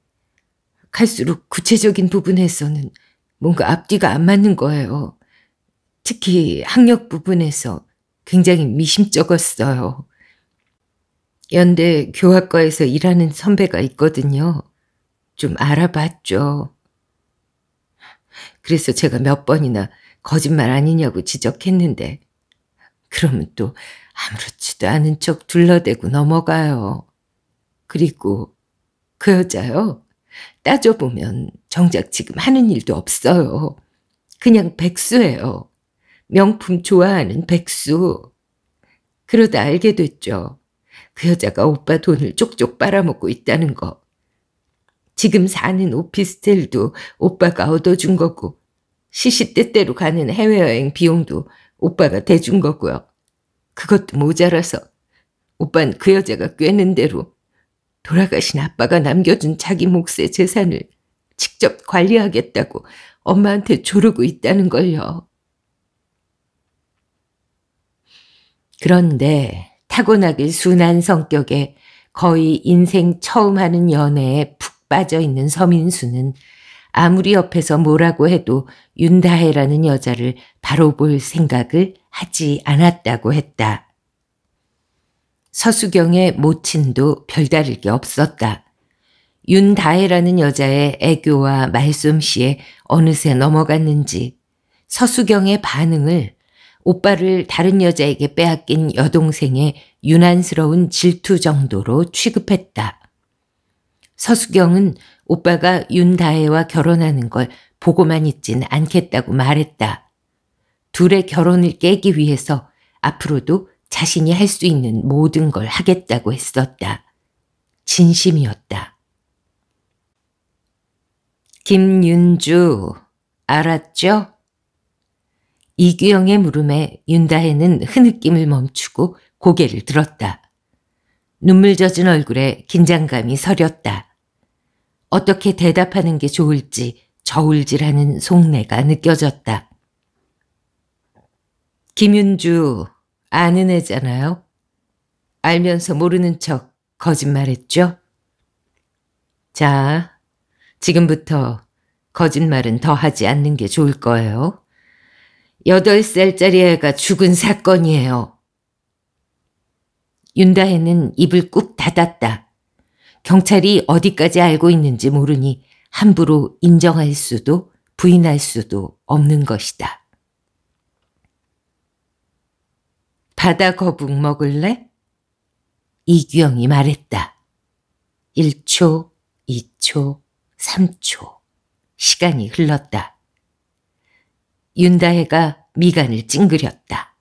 A: 갈수록 구체적인 부분에서는 뭔가 앞뒤가 안 맞는 거예요. 특히 학력 부분에서 굉장히 미심쩍었어요. 연대 교학과에서 일하는 선배가 있거든요. 좀 알아봤죠. 그래서 제가 몇 번이나 거짓말 아니냐고 지적했는데 그러면 또 아무렇지도 않은 척 둘러대고 넘어가요. 그리고 그 여자요. 따져보면 정작 지금 하는 일도 없어요. 그냥 백수예요. 명품 좋아하는 백수. 그러다 알게 됐죠. 그 여자가 오빠 돈을 쪽쪽 빨아먹고 있다는 거. 지금 사는 오피스텔도 오빠가 얻어준 거고 시시때때로 가는 해외여행 비용도 오빠가 대준 거고요. 그것도 모자라서 오빤 그 여자가 꿰는 대로 돌아가신 아빠가 남겨준 자기 몫의 재산을 직접 관리하겠다고 엄마한테 조르고 있다는 걸요. 그런데 타고나길 순한 성격에 거의 인생 처음 하는 연애에 푹 빠져 있는 서민수는 아무리 옆에서 뭐라고 해도 윤다혜라는 여자를 바로 볼 생각을 하지 않았다고 했다. 서수경의 모친도 별다를 게 없었다. 윤다혜라는 여자의 애교와 말솜씨에 어느새 넘어갔는지 서수경의 반응을 오빠를 다른 여자에게 빼앗긴 여동생의 유난스러운 질투 정도로 취급했다. 서수경은 오빠가 윤다혜와 결혼하는 걸 보고만 있진 않겠다고 말했다. 둘의 결혼을 깨기 위해서 앞으로도 자신이 할 수 있는 모든 걸 하겠다고 했었다. 진심이었다. 김윤주, 알았죠? 이규영의 물음에 윤다혜는 흐느낌을 멈추고 고개를 들었다. 눈물 젖은 얼굴에 긴장감이 서렸다. 어떻게 대답하는 게 좋을지 저울질하는 속내가 느껴졌다. 김윤주, 아는 애잖아요. 알면서 모르는 척 거짓말했죠? 자, 지금부터 거짓말은 더 하지 않는 게 좋을 거예요. 여덟 살짜리 애가 죽은 사건이에요. 윤다혜는 입을 꾹 닫았다. 경찰이 어디까지 알고 있는지 모르니 함부로 인정할 수도 부인할 수도 없는 것이다. 바다 거북 먹을래? 이규영이 말했다. 1초, 2초, 3초. 시간이 흘렀다. 윤다혜가 미간을 찡그렸다.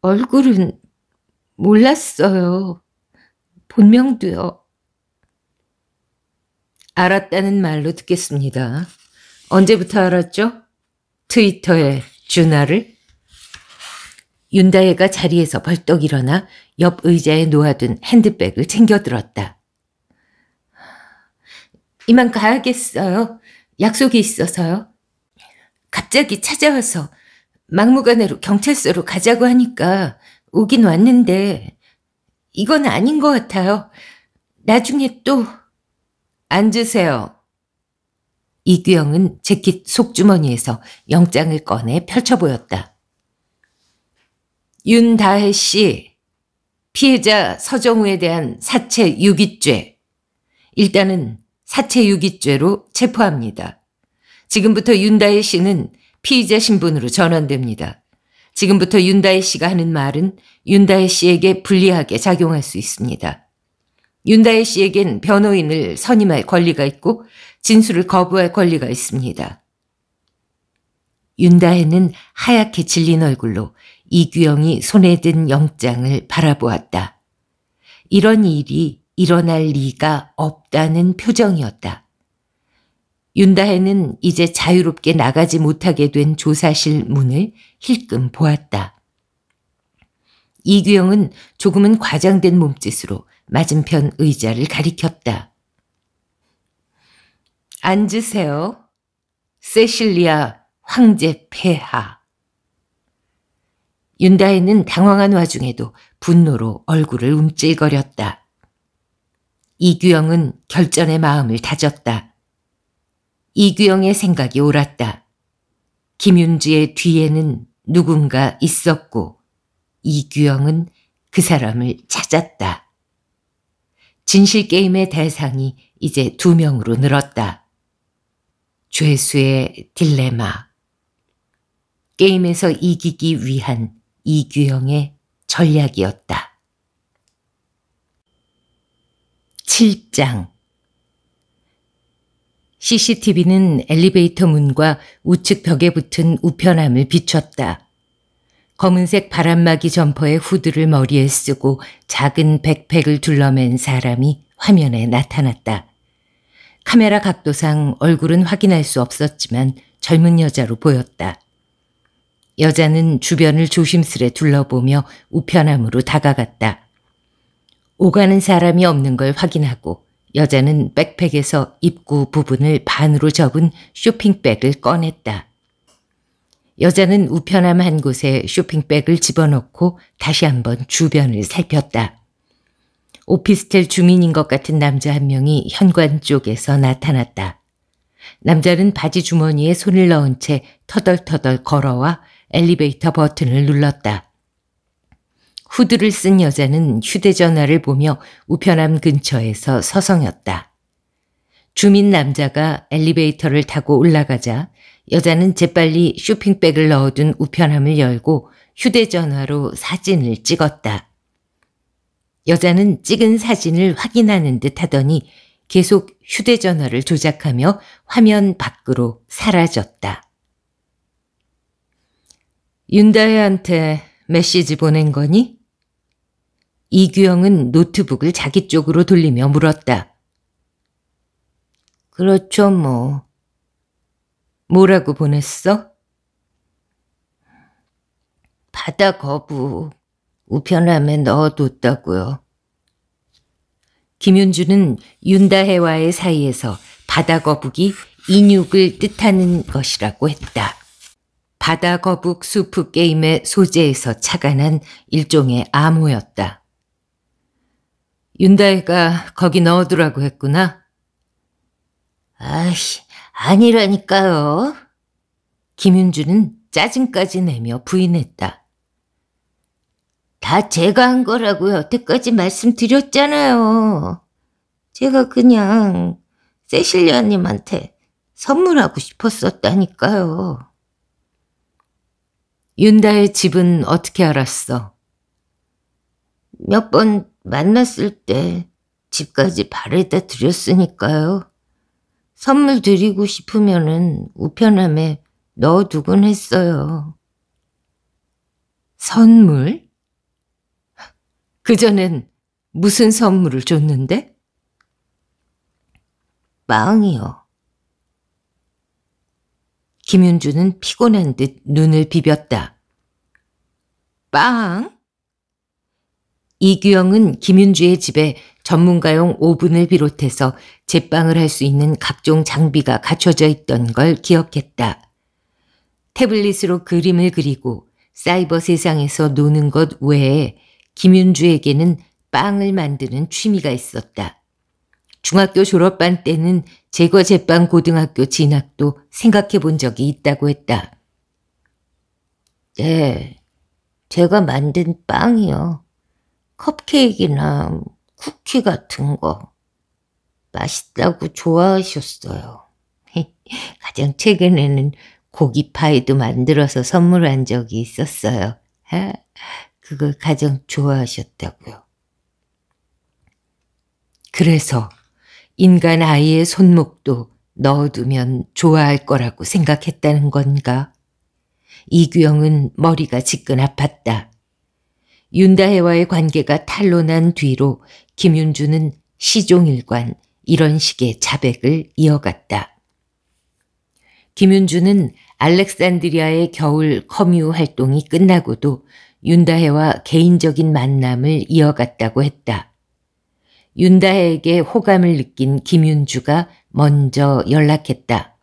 A: 얼굴은 몰랐어요. 본명도요. 알았다는 말로 듣겠습니다. 언제부터 알았죠? 트위터에 준하를 윤다혜가 자리에서 벌떡 일어나 옆 의자에 놓아둔 핸드백을 챙겨들었다. 이만 가야겠어요. 약속이 있어서요. 갑자기 찾아와서 막무가내로 경찰서로 가자고 하니까 오긴 왔는데 이건 아닌 것 같아요. 나중에 또 앉으세요. 이규영은 재킷 속주머니에서 영장을 꺼내 펼쳐 보였다. 윤다혜 씨, 피해자 서정우에 대한 사체 유기죄. 일단은 사체 유기죄로 체포합니다. 지금부터 윤다혜 씨는 피의자 신분으로 전환됩니다. 지금부터 윤다혜 씨가 하는 말은 윤다혜 씨에게 불리하게 작용할 수 있습니다. 윤다혜 씨에겐 변호인을 선임할 권리가 있고 진술을 거부할 권리가 있습니다. 윤다혜는 하얗게 질린 얼굴로 이규영이 손에 든 영장을 바라보았다. 이런 일이 일어날 리가 없다는 표정이었다. 윤다혜는 이제 자유롭게 나가지 못하게 된 조사실 문을 힐끔 보았다. 이규영은 조금은 과장된 몸짓으로 맞은편 의자를 가리켰다. 앉으세요. 세실리아 황제 폐하. 윤다혜는 당황한 와중에도 분노로 얼굴을 움찔거렸다. 이규영은 결전의 마음을 다졌다. 이규영의 생각이 옳았다. 김윤지의 뒤에는 누군가 있었고 이규영은 그 사람을 찾았다. 진실게임의 대상이 이제 두 명으로 늘었다. 죄수의 딜레마 게임에서 이기기 위한 이규영의 전략이었다. 7장 CCTV는 엘리베이터 문과 우측 벽에 붙은 우편함을 비췄다. 검은색 바람막이 점퍼의 후드를 머리에 쓰고 작은 백팩을 둘러맨 사람이 화면에 나타났다. 카메라 각도상 얼굴은 확인할 수 없었지만 젊은 여자로 보였다. 여자는 주변을 조심스레 둘러보며 우편함으로 다가갔다. 오가는 사람이 없는 걸 확인하고 여자는 백팩에서 입구 부분을 반으로 접은 쇼핑백을 꺼냈다. 여자는 우편함 한 곳에 쇼핑백을 집어넣고 다시 한번 주변을 살폈다. 오피스텔 주민인 것 같은 남자 한 명이 현관 쪽에서 나타났다. 남자는 바지 주머니에 손을 넣은 채 터덜터덜 걸어와 엘리베이터 버튼을 눌렀다. 후드를 쓴 여자는 휴대전화를 보며 우편함 근처에서 서성였다. 주민 남자가 엘리베이터를 타고 올라가자 여자는 재빨리 쇼핑백을 넣어둔 우편함을 열고 휴대전화로 사진을 찍었다. 여자는 찍은 사진을 확인하는 듯 하더니 계속 휴대전화를 조작하며 화면 밖으로 사라졌다. 윤다혜한테 메시지 보낸 거니? 이규영은 노트북을 자기 쪽으로 돌리며 물었다. 그렇죠, 뭐. 뭐라고 보냈어? 바다 거북. 우편함에 넣어뒀다고요. 김윤주는 윤다혜와의 사이에서 바다 거북이 인육을 뜻하는 것이라고 했다. 바다 거북 수프 게임의 소재에서 착안한 일종의 암호였다. 윤다혜가 거기 넣어두라고 했구나. 아씨, 아니라니까요. 김윤주는 짜증까지 내며 부인했다. 다 제가 한거라고 여태까지 말씀드렸잖아요. 제가 그냥 세실리아님한테 선물하고 싶었었다니까요. 윤다의 집은 어떻게 알았어? 몇 번 만났을 때 집까지 바래다 드렸으니까요. 선물 드리고 싶으면은 우편함에 넣어두곤 했어요. 선물? 그전엔 무슨 선물을 줬는데? 빵이요 김윤주는 피곤한 듯 눈을 비볐다. 빵? 이규영은 김윤주의 집에 전문가용 오븐을 비롯해서 제빵을 할 수 있는 각종 장비가 갖춰져 있던 걸 기억했다. 태블릿으로 그림을 그리고 사이버 세상에서 노는 것 외에 김윤주에게는 빵을 만드는 취미가 있었다. 중학교 졸업반 때는 제과 제빵 고등학교 진학도 생각해 본 적이 있다고 했다. 네, 제가 만든 빵이요. 컵케이크나 쿠키 같은 거. 맛있다고 좋아하셨어요. 가장 최근에는 고기 파이도 만들어서 선물한 적이 있었어요. 그걸 가장 좋아하셨다고요. 그래서 인간 아이의 손목도 넣어두면 좋아할 거라고 생각했다는 건가? 이규영은 머리가 지끈 아팠다. 윤다혜와의 관계가 탄로난 뒤로 김윤주는 시종일관 이런 식의 자백을 이어갔다. 김윤주는 알렉산드리아의 겨울 커뮤 활동이 끝나고도 윤다혜와 개인적인 만남을 이어갔다고 했다. 윤다혜에게 호감을 느낀 김윤주가 먼저 연락했다.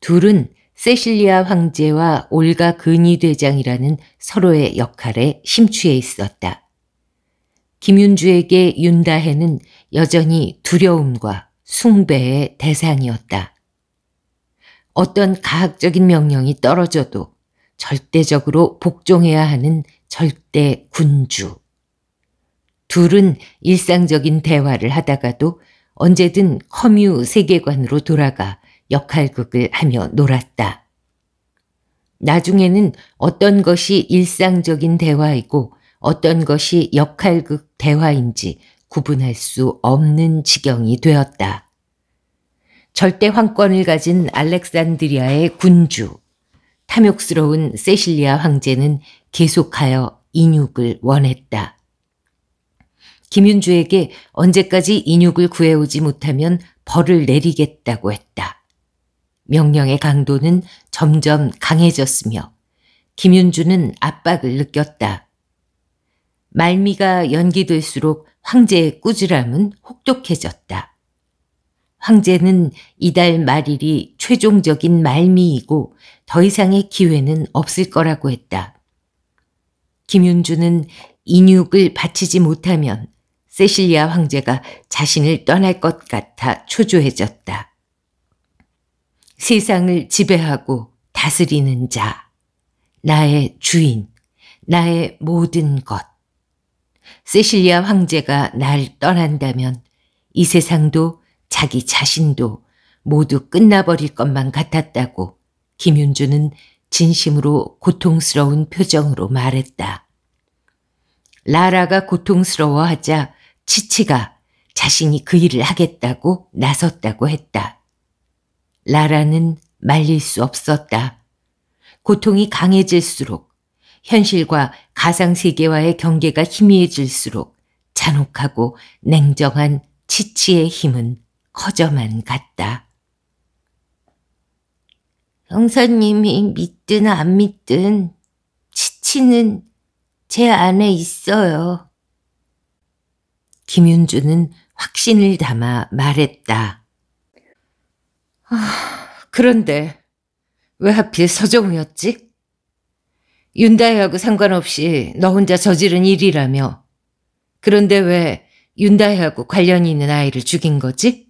A: 둘은 세실리아 황제와 올가 근위대장이라는 서로의 역할에 심취해 있었다. 김윤주에게 윤다혜는 여전히 두려움과 숭배의 대상이었다. 어떤 가학적인 명령이 떨어져도 절대적으로 복종해야 하는 절대 군주. 둘은 일상적인 대화를 하다가도 언제든 커뮤 세계관으로 돌아가 역할극을 하며 놀았다. 나중에는 어떤 것이 일상적인 대화이고 어떤 것이 역할극 대화인지 구분할 수 없는 지경이 되었다. 절대 황권을 가진 알렉산드리아의 군주, 탐욕스러운 세실리아 황제는 계속하여 인육을 원했다. 김윤주에게 언제까지 인육을 구해오지 못하면 벌을 내리겠다고 했다. 명령의 강도는 점점 강해졌으며 김윤주는 압박을 느꼈다. 말미가 연기될수록 황제의 꾸지람은 혹독해졌다. 황제는 이달 말일이 최종적인 말미이고 더 이상의 기회는 없을 거라고 했다. 김윤주는 인육을 바치지 못하면 세실리아 황제가 자신을 떠날 것 같아 초조해졌다. 세상을 지배하고 다스리는 자, 나의 주인, 나의 모든 것. 세실리아 황제가 날 떠난다면 이 세상도 자기 자신도 모두 끝나버릴 것만 같았다고 김윤주는 진심으로 고통스러운 표정으로 말했다. 라라가 고통스러워하자 치치가 자신이 그 일을 하겠다고 나섰다고 했다. 라라는 말릴 수 없었다. 고통이 강해질수록 현실과 가상세계와의 경계가 희미해질수록 잔혹하고 냉정한 치치의 힘은 커져만 갔다. 형사님이 믿든 안 믿든 치치는 제 안에 있어요. 김윤주는 확신을 담아 말했다. 아, 그런데 왜 하필 서정우였지? 윤다혜하고 상관없이 너 혼자 저지른 일이라며. 그런데 왜 윤다혜하고 관련이 있는 아이를 죽인 거지?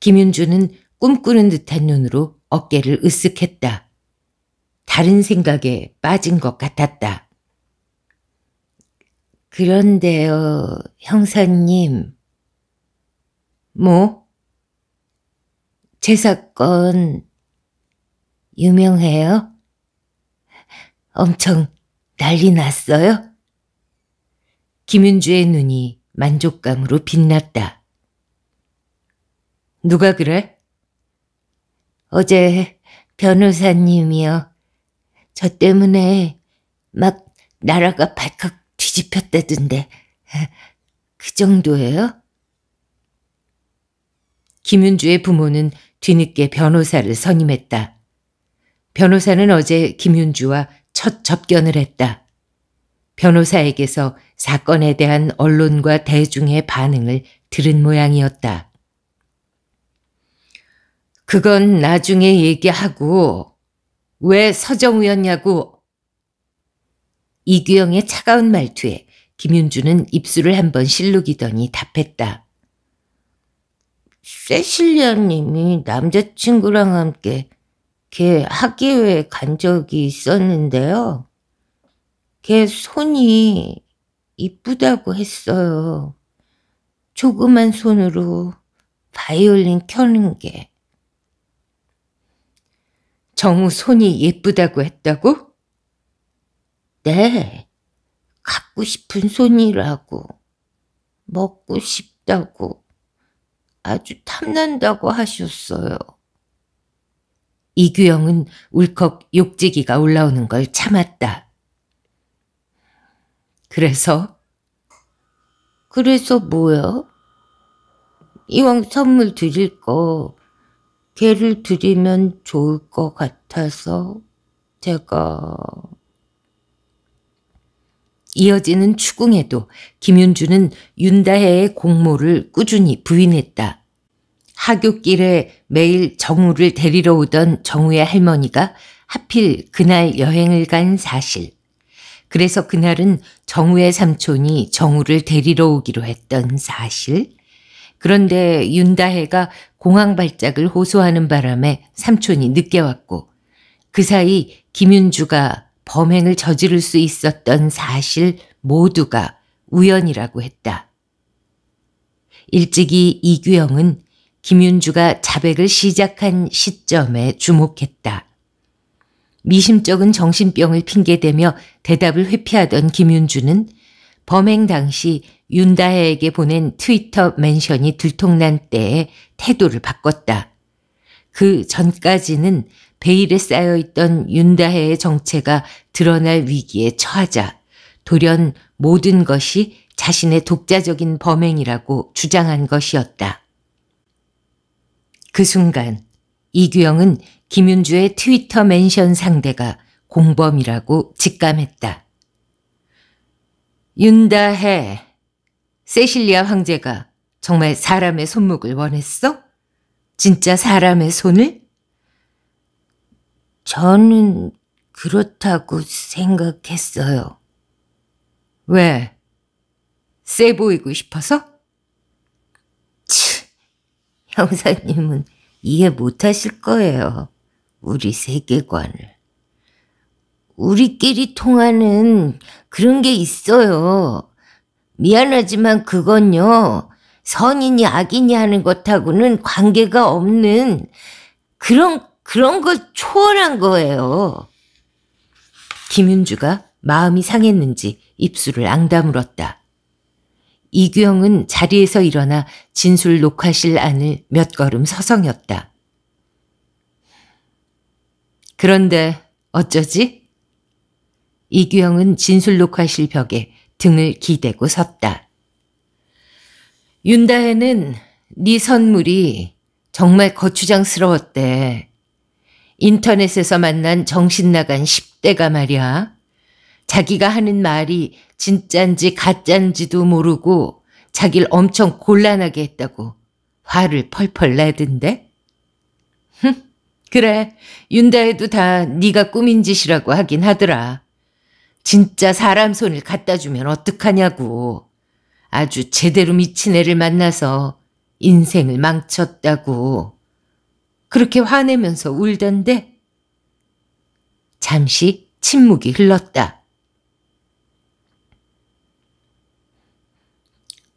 A: 김윤주는 꿈꾸는 듯한 눈으로 어깨를 으쓱했다. 다른 생각에 빠진 것 같았다. 그런데요, 형사님. 뭐? 제 사건 유명해요? 엄청 난리 났어요? 김윤주의 눈이 만족감으로 빛났다. 누가 그래? 어제 변호사님이요. 저 때문에 막 나라가 발칵 뒤집혔다던데. 그 정도예요? 김윤주의 부모는 뒤늦게 변호사를 선임했다. 변호사는 어제 김윤주와 첫 접견을 했다. 변호사에게서 사건에 대한 언론과 대중의 반응을 들은 모양이었다. 그건 나중에 얘기하고 왜 서정우였냐고. 이규영의 차가운 말투에 김윤주는 입술을 한번 실룩이더니 답했다. 세실리아님이 남자친구랑 함께 걔 학예회에 간 적이 있었는데요. 걔 손이 이쁘다고 했어요. 조그만 손으로 바이올린 켜는 게. 정우 손이 예쁘다고 했다고? 네. 갖고 싶은 손이라고. 먹고 싶다고. 아주 탐난다고 하셨어요. 이규영은 울컥 욕지기가 올라오는 걸 참았다. 그래서? 그래서 뭐야 이왕 선물 드릴 거 개를 드리면 좋을 것 같아서 제가 이어지는 추궁에도 김윤주는 윤다혜의 공모를 꾸준히 부인했다. 하굣길에 매일 정우를 데리러 오던 정우의 할머니가 하필 그날 여행을 간 사실. 그래서 그날은 정우의 삼촌이 정우를 데리러 오기로 했던 사실. 그런데 윤다혜가 공황 발작을 호소하는 바람에 삼촌이 늦게 왔고 그 사이 김윤주가 범행을 저지를 수 있었던 사실 모두가 우연이라고 했다. 일찍이 이규영은 김윤주가 자백을 시작한 시점에 주목했다. 미심쩍은 정신병을 핑계대며 대답을 회피하던 김윤주는 범행 당시 윤다혜에게 보낸 트위터 멘션이 들통난 때에 태도를 바꿨다. 그 전까지는 베일에 쌓여있던 윤다해의 정체가 드러날 위기에 처하자 돌연 모든 것이 자신의 독자적인 범행이라고 주장한 것이었다. 그 순간 이규영은 김윤주의 트위터 멘션 상대가 공범이라고 직감했다. 윤다해, 세실리아 황제가 정말 사람의 손목을 원했어? 진짜 사람의 손을? 저는 그렇다고 생각했어요. 왜? 세 보이고 싶어서? 치, 형사님은 이해 못하실 거예요. 우리 세계관을. 우리끼리 통하는 그런 게 있어요. 미안하지만 그건요. 선인이 악인이 하는 것하고는 관계가 없는 그런 그런 걸 초월한 거예요. 김윤주가 마음이 상했는지 입술을 앙다물었다. 이규영은 자리에서 일어나 진술 녹화실 안을 몇 걸음 서성였다. 그런데 어쩌지? 이규영은 진술 녹화실 벽에 등을 기대고 섰다. 윤다혜는 네 선물이 정말 거추장스러웠대. 인터넷에서 만난 정신나간 10대가 말이야. 자기가 하는 말이 진짠지 가짠지도 모르고 자기를 엄청 곤란하게 했다고 화를 펄펄 내던데? 흥, 그래. 윤다혜도 다 네가 꾸민 짓이라고 하긴 하더라. 진짜 사람 손을 갖다 주면 어떡하냐고. 아주 제대로 미친 애를 만나서 인생을 망쳤다고 그렇게 화내면서 울던데 잠시 침묵이 흘렀다.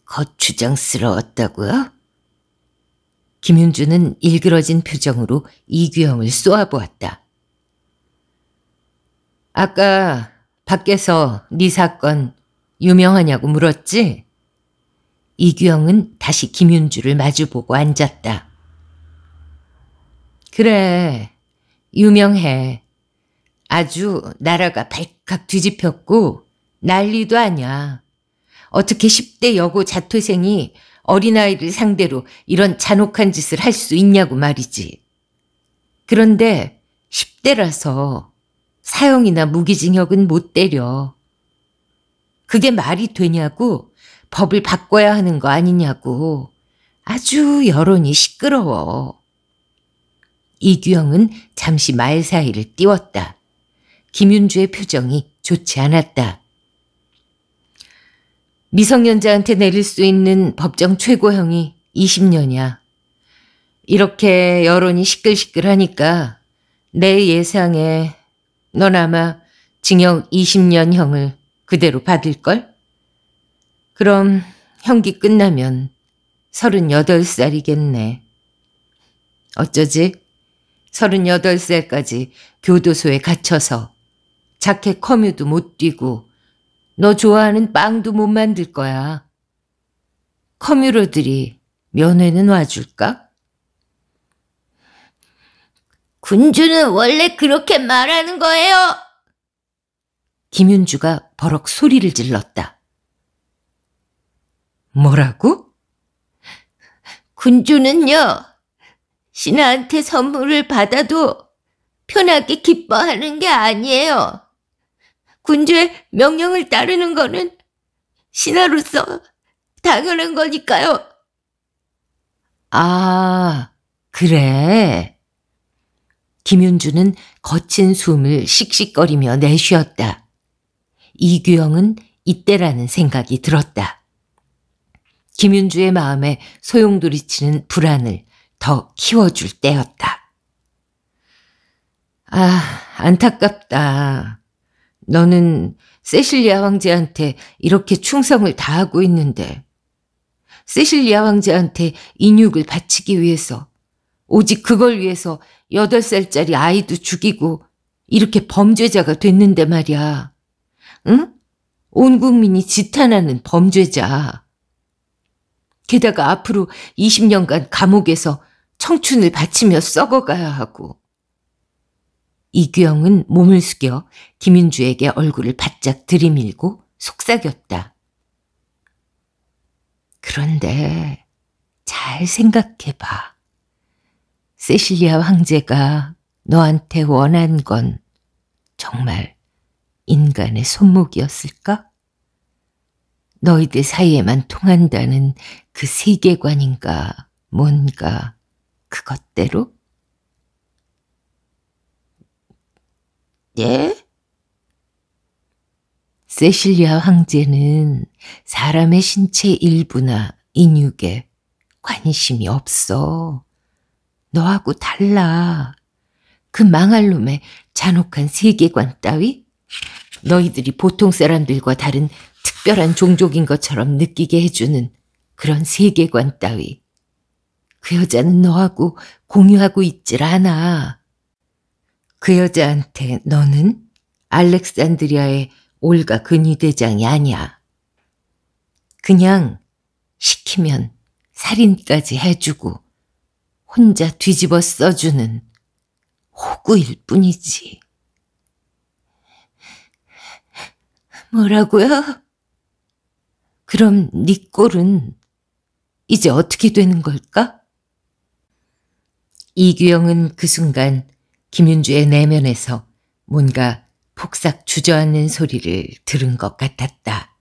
A: 거추장스러웠다고요? 김윤주는 일그러진 표정으로 이규영을 쏘아보았다. 아까 밖에서 네 사건 유명하냐고 물었지? 이규영은 다시 김윤주를 마주보고 앉았다. 그래, 유명해. 아주 나라가 발칵 뒤집혔고 난리도 아냐. 어떻게 10대 여고 자퇴생이 어린아이를 상대로 이런 잔혹한 짓을 할 수 있냐고 말이지. 그런데 10대라서 사형이나 무기징역은 못 때려. 그게 말이 되냐고 법을 바꿔야 하는 거 아니냐고 아주 여론이 시끄러워. 이규영은 잠시 말 사이를 띄웠다. 김윤주의 표정이 좋지 않았다. 미성년자한테 내릴 수 있는 법정 최고형이 20년이야. 이렇게 여론이 시끌시끌하니까 내 예상에 넌 아마 징역 20년형을 그대로 받을걸? 그럼 형기 끝나면 38살이겠네. 어쩌지? 38살까지 교도소에 갇혀서 자켓 커뮤도 못 뛰고 너 좋아하는 빵도 못 만들 거야. 커뮤로들이 면회는 와줄까? 군주는 원래 그렇게 말하는 거예요? 김윤주가 버럭 소리를 질렀다. 뭐라고? 군주는요, 신하한테 선물을 받아도 편하게 기뻐하는 게 아니에요. 군주의 명령을 따르는 거는 신하로서 당연한 거니까요. 아, 그래. 김윤주는 거친 숨을 씩씩거리며 내쉬었다. 이규영은 이때라는 생각이 들었다. 김윤주의 마음에 소용돌이치는 불안을 더 키워줄 때였다. 아, 안타깝다. 너는 세실리아 황제한테 이렇게 충성을 다하고 있는데, 세실리아 황제한테 인육을 바치기 위해서, 오직 그걸 위해서 8살짜리 아이도 죽이고, 이렇게 범죄자가 됐는데 말이야. 응? 온 국민이 지탄하는 범죄자. 게다가 앞으로 20년간 감옥에서 청춘을 바치며 썩어가야 하고. 이규영은 몸을 숙여 김윤주에게 얼굴을 바짝 들이밀고 속삭였다. 그런데 잘 생각해봐. 세실리아 황제가 너한테 원한 건 정말 인간의 손목이었을까? 너희들 사이에만 통한다는 그 세계관인가 뭔가 그것대로? 예? 세실리아 황제는 사람의 신체 일부나 인육에 관심이 없어. 너하고 달라. 그 망할 놈의 잔혹한 세계관 따위? 너희들이 보통 사람들과 다른 특별한 종족인 것처럼 느끼게 해주는 그런 세계관 따위. 그 여자는 너하고 공유하고 있질 않아. 그 여자한테 너는 알렉산드리아의 올가 근위대장이 아니야. 그냥 시키면 살인까지 해주고 혼자 뒤집어 써주는 호구일 뿐이지. 뭐라고요? 그럼 네 꼴은 이제 어떻게 되는 걸까? 이규영은 그 순간 김윤주의 내면에서 뭔가 폭삭 주저앉는 소리를 들은 것 같았다.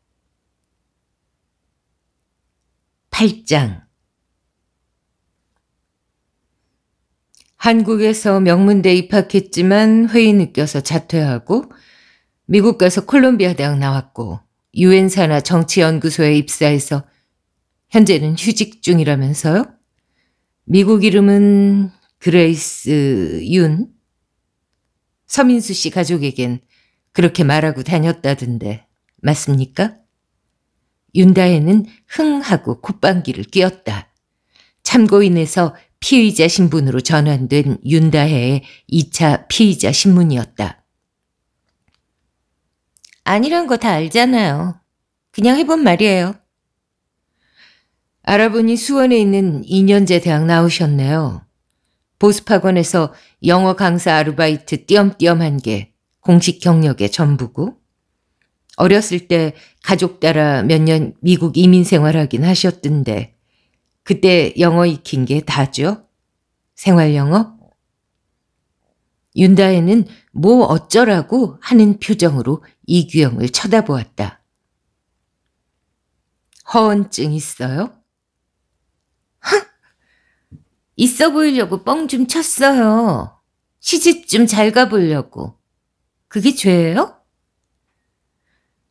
A: 8장 한국에서 명문대 입학했지만 회의 느껴서 자퇴하고 미국 가서 콜롬비아 대학 나왔고 유엔사나 정치연구소에 입사해서 현재는 휴직 중이라면서요? 미국 이름은 그레이스 윤? 서민수 씨 가족에겐 그렇게 말하고 다녔다던데 맞습니까? 윤다혜는 흥하고 콧방귀를 뀌었다. 참고인에서 피의자 신분으로 전환된 윤다혜의 2차 피의자 신문이었다. 아니란 거 다 알잖아요. 그냥 해본 말이에요. 알아보니 수원에 있는 2년제 대학 나오셨네요. 보습학원에서 영어 강사 아르바이트 띄엄띄엄 한 게 공식 경력의 전부고 어렸을 때 가족 따라 몇 년 미국 이민 생활하긴 하셨던데 그때 영어 익힌 게 다죠? 생활 영어? 윤다혜는 뭐 어쩌라고 하는 표정으로 이규영을 쳐다보았다. 허언증 있어요? 있어 보이려고 뻥 좀 쳤어요. 시집 좀 잘 가보려고. 그게 죄예요?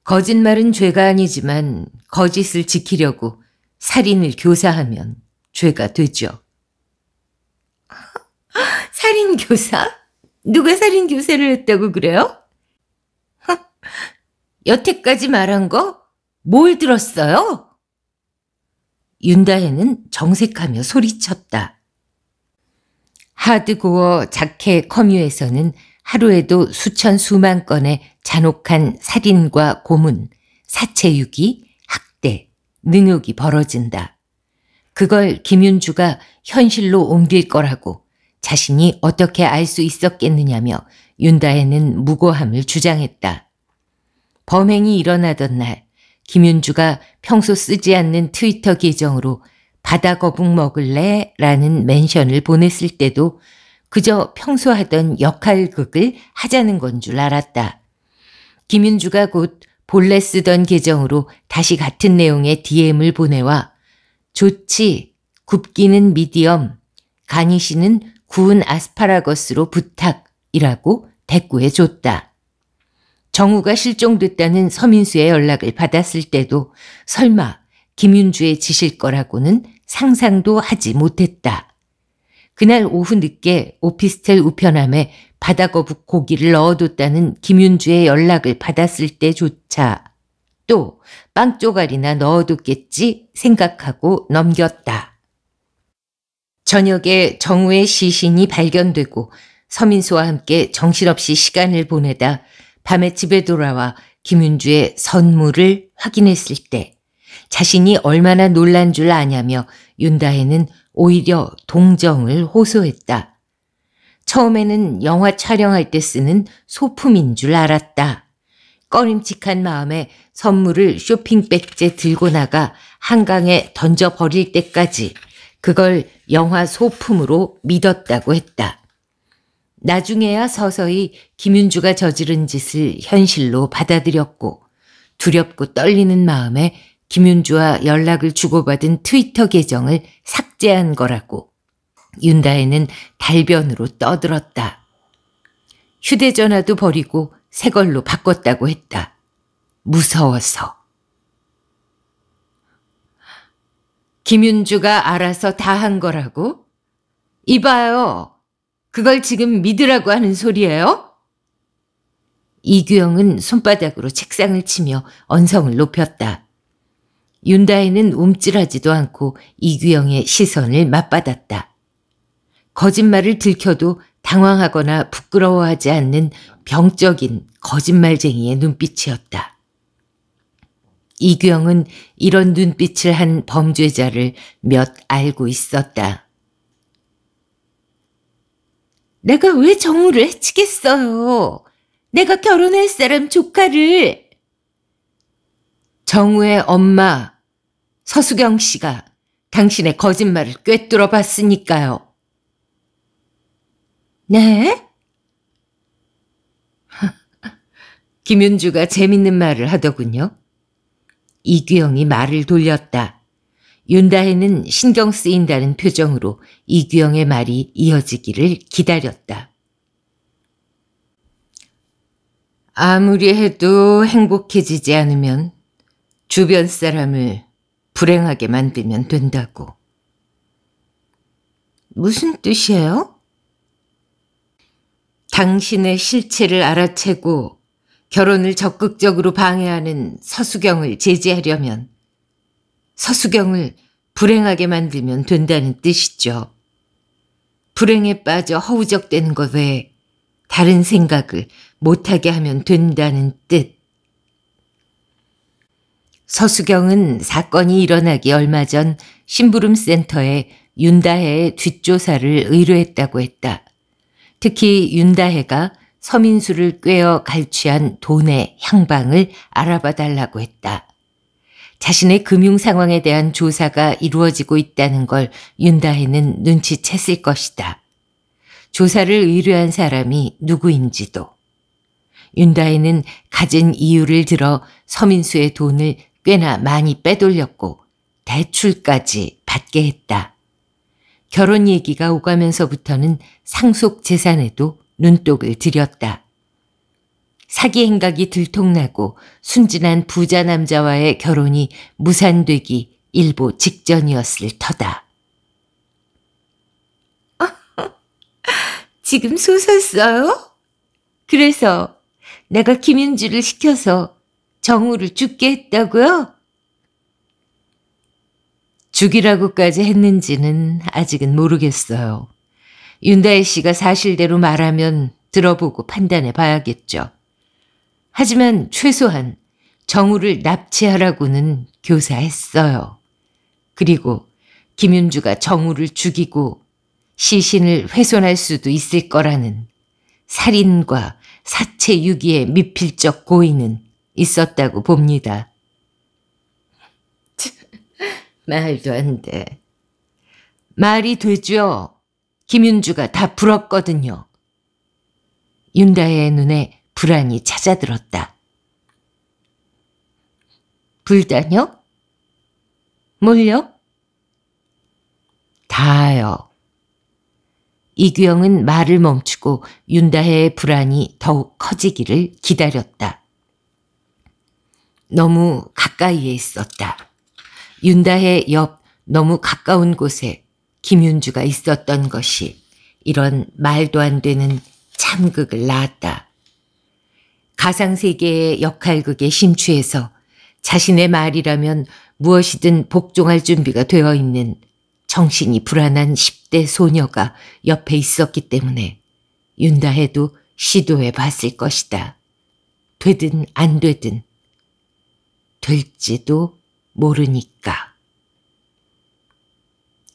A: 거짓말은 죄가 아니지만 거짓을 지키려고 살인을 교사하면 죄가 되죠. 살인교사? 누가 살인교사를 했다고 그래요? 여태까지 말한 거 뭘 들었어요? 윤다혜는 정색하며 소리쳤다. 하드고어 자케 커뮤에서는 하루에도 수천 수만 건의 잔혹한 살인과 고문, 사체유기, 학대, 능욕이 벌어진다. 그걸 김윤주가 현실로 옮길 거라고 자신이 어떻게 알 수 있었겠느냐며 윤다혜는 무고함을 주장했다. 범행이 일어나던 날 김윤주가 평소 쓰지 않는 트위터 계정으로 바다 거북 먹을래? 라는 멘션을 보냈을 때도 그저 평소 하던 역할극을 하자는 건 줄 알았다. 김윤주가 곧 본래 쓰던 계정으로 다시 같은 내용의 DM을 보내와 좋지, 굽기는 미디엄, 간이 씨는 구운 아스파라거스로 부탁이라고 대꾸해 줬다. 정우가 실종됐다는 서민수의 연락을 받았을 때도 설마 김윤주의 지실 거라고는 상상도 하지 못했다. 그날 오후 늦게 오피스텔 우편함에 바다거북 고기를 넣어뒀다는 김윤주의 연락을 받았을 때조차 또 빵조각이나 넣어뒀겠지 생각하고 넘겼다. 저녁에 정우의 시신이 발견되고 서민수와 함께 정신없이 시간을 보내다 밤에 집에 돌아와 김윤주의 선물을 확인했을 때 자신이 얼마나 놀란 줄 아냐며 윤다혜는 오히려 동정을 호소했다. 처음에는 영화 촬영할 때 쓰는 소품인 줄 알았다. 꺼림칙한 마음에 선물을 쇼핑백째 들고 나가 한강에 던져버릴 때까지 그걸 영화 소품으로 믿었다고 했다. 나중에야 서서히 김윤주가 저지른 짓을 현실로 받아들였고 두렵고 떨리는 마음에 김윤주와 연락을 주고받은 트위터 계정을 삭제한 거라고 윤다혜는 달변으로 떠들었다. 휴대전화도 버리고 새 걸로 바꿨다고 했다. 무서워서. 김윤주가 알아서 다 한 거라고? 이봐요. 그걸 지금 믿으라고 하는 소리예요? 이규영은 손바닥으로 책상을 치며 언성을 높였다. 윤다혜는 움찔하지도 않고 이규영의 시선을 맞받았다. 거짓말을 들켜도 당황하거나 부끄러워하지 않는 병적인 거짓말쟁이의 눈빛이었다. 이규영은 이런 눈빛을 한 범죄자를 몇 알고 있었다. 내가 왜 정우를 해치겠어요? 내가 결혼할 사람 조카를! 정우의 엄마 서수경 씨가 당신의 거짓말을 꿰뚫어 봤으니까요. 네? 김윤주가 재밌는 말을 하더군요. 이규영이 말을 돌렸다. 윤다혜는 신경 쓰인다는 표정으로 이규영의 말이 이어지기를 기다렸다. 아무리 해도 행복해지지 않으면 주변 사람을 불행하게 만들면 된다고. 무슨 뜻이에요? 당신의 실체를 알아채고 결혼을 적극적으로 방해하는 서수경을 제재하려면 서수경을 불행하게 만들면 된다는 뜻이죠. 불행에 빠져 허우적대는 것 외에 다른 생각을 못하게 하면 된다는 뜻. 서수경은 사건이 일어나기 얼마 전 심부름센터에 윤다혜의 뒷조사를 의뢰했다고 했다. 특히 윤다혜가 서민수를 꿰어 갈취한 돈의 향방을 알아봐 달라고 했다. 자신의 금융 상황에 대한 조사가 이루어지고 있다는 걸 윤다혜는 눈치챘을 것이다. 조사를 의뢰한 사람이 누구인지도. 윤다혜는 가진 이유를 들어 서민수의 돈을 꽤나 많이 빼돌렸고 대출까지 받게 했다. 결혼 얘기가 오가면서부터는 상속 재산에도 눈독을 들였다. 사기 행각이 들통나고 순진한 부자 남자와의 결혼이 무산되기 일보 직전이었을 터다.
B: 지금 소설
A: 써요? 그래서 내가 김윤주를 시켜서 정우를 죽게 했다고요? 죽이라고까지 했는지는 아직은 모르겠어요. 윤다혜 씨가 사실대로 말하면 들어보고 판단해 봐야겠죠. 하지만 최소한 정우를 납치하라고는 교사했어요. 그리고 김윤주가 정우를 죽이고 시신을 훼손할 수도 있을 거라는 살인과 사체 유기의 미필적 고의는 있었다고 봅니다. 말도 안 돼. 말이 되죠. 김윤주가 다 불었거든요. 윤다의 눈에 불안이 찾아들었다. 불다녀? 몰요 다요. 이규영은 말을 멈추고 윤다혜의 불안이 더욱 커지기를 기다렸다. 너무 가까이에 있었다. 윤다의옆 너무 가까운 곳에 김윤주가 있었던 것이 이런 말도 안 되는 참극을 낳았다. 가상세계의 역할극에 심취해서 자신의 말이라면 무엇이든 복종할 준비가 되어 있는 정신이 불안한 10대 소녀가 옆에 있었기 때문에 윤다해도 시도해 봤을 것이다. 되든 안 되든 될지도 모르니까.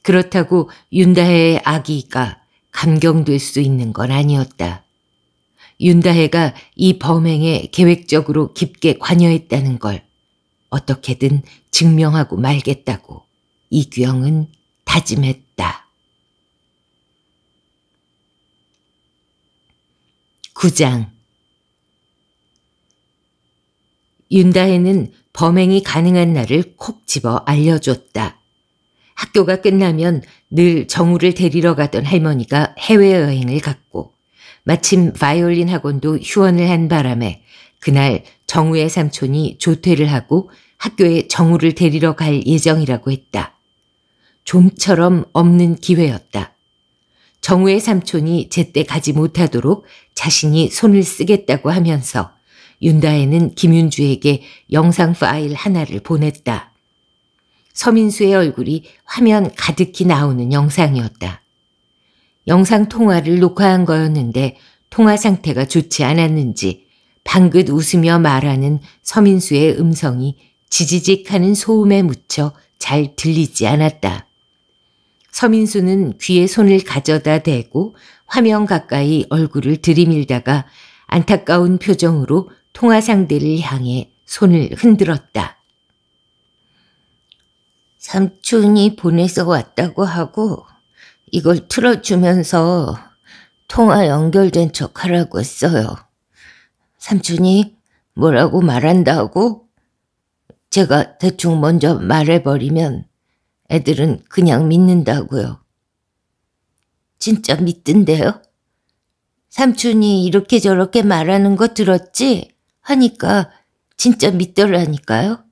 A: 그렇다고 윤다혜의 아기가 감경될 수 있는 건 아니었다. 윤다혜가 이 범행에 계획적으로 깊게 관여했다는 걸 어떻게든 증명하고 말겠다고 이규영은 다짐했다. 9장 윤다혜는 범행이 가능한 날을 콕 집어 알려줬다. 학교가 끝나면 늘 정우를 데리러 가던 할머니가 해외여행을 갔고 마침 바이올린 학원도 휴원을 한 바람에 그날 정우의 삼촌이 조퇴를 하고 학교에 정우를 데리러 갈 예정이라고 했다. 좀처럼 없는 기회였다. 정우의 삼촌이 제때 가지 못하도록 자신이 손을 쓰겠다고 하면서 윤다혜는 김윤주에게 영상 파일 하나를 보냈다. 서민수의 얼굴이 화면 가득히 나오는 영상이었다. 영상 통화를 녹화한 거였는데 통화 상태가 좋지 않았는지 방긋 웃으며 말하는 서민수의 음성이 지지직하는 소음에 묻혀 잘 들리지 않았다. 서민수는 귀에 손을 가져다 대고 화면 가까이 얼굴을 들이밀다가 안타까운 표정으로 통화 상대를 향해 손을 흔들었다. 삼촌이 보내서 왔다고 하고 이걸 틀어주면서 통화 연결된 척 하라고 했어요. 삼촌이 뭐라고 말한다고? 제가 대충 먼저 말해버리면 애들은 그냥 믿는다고요. 진짜 믿던데요? 삼촌이 이렇게 저렇게 말하는 거 들었지? 하니까 진짜 믿더라니까요.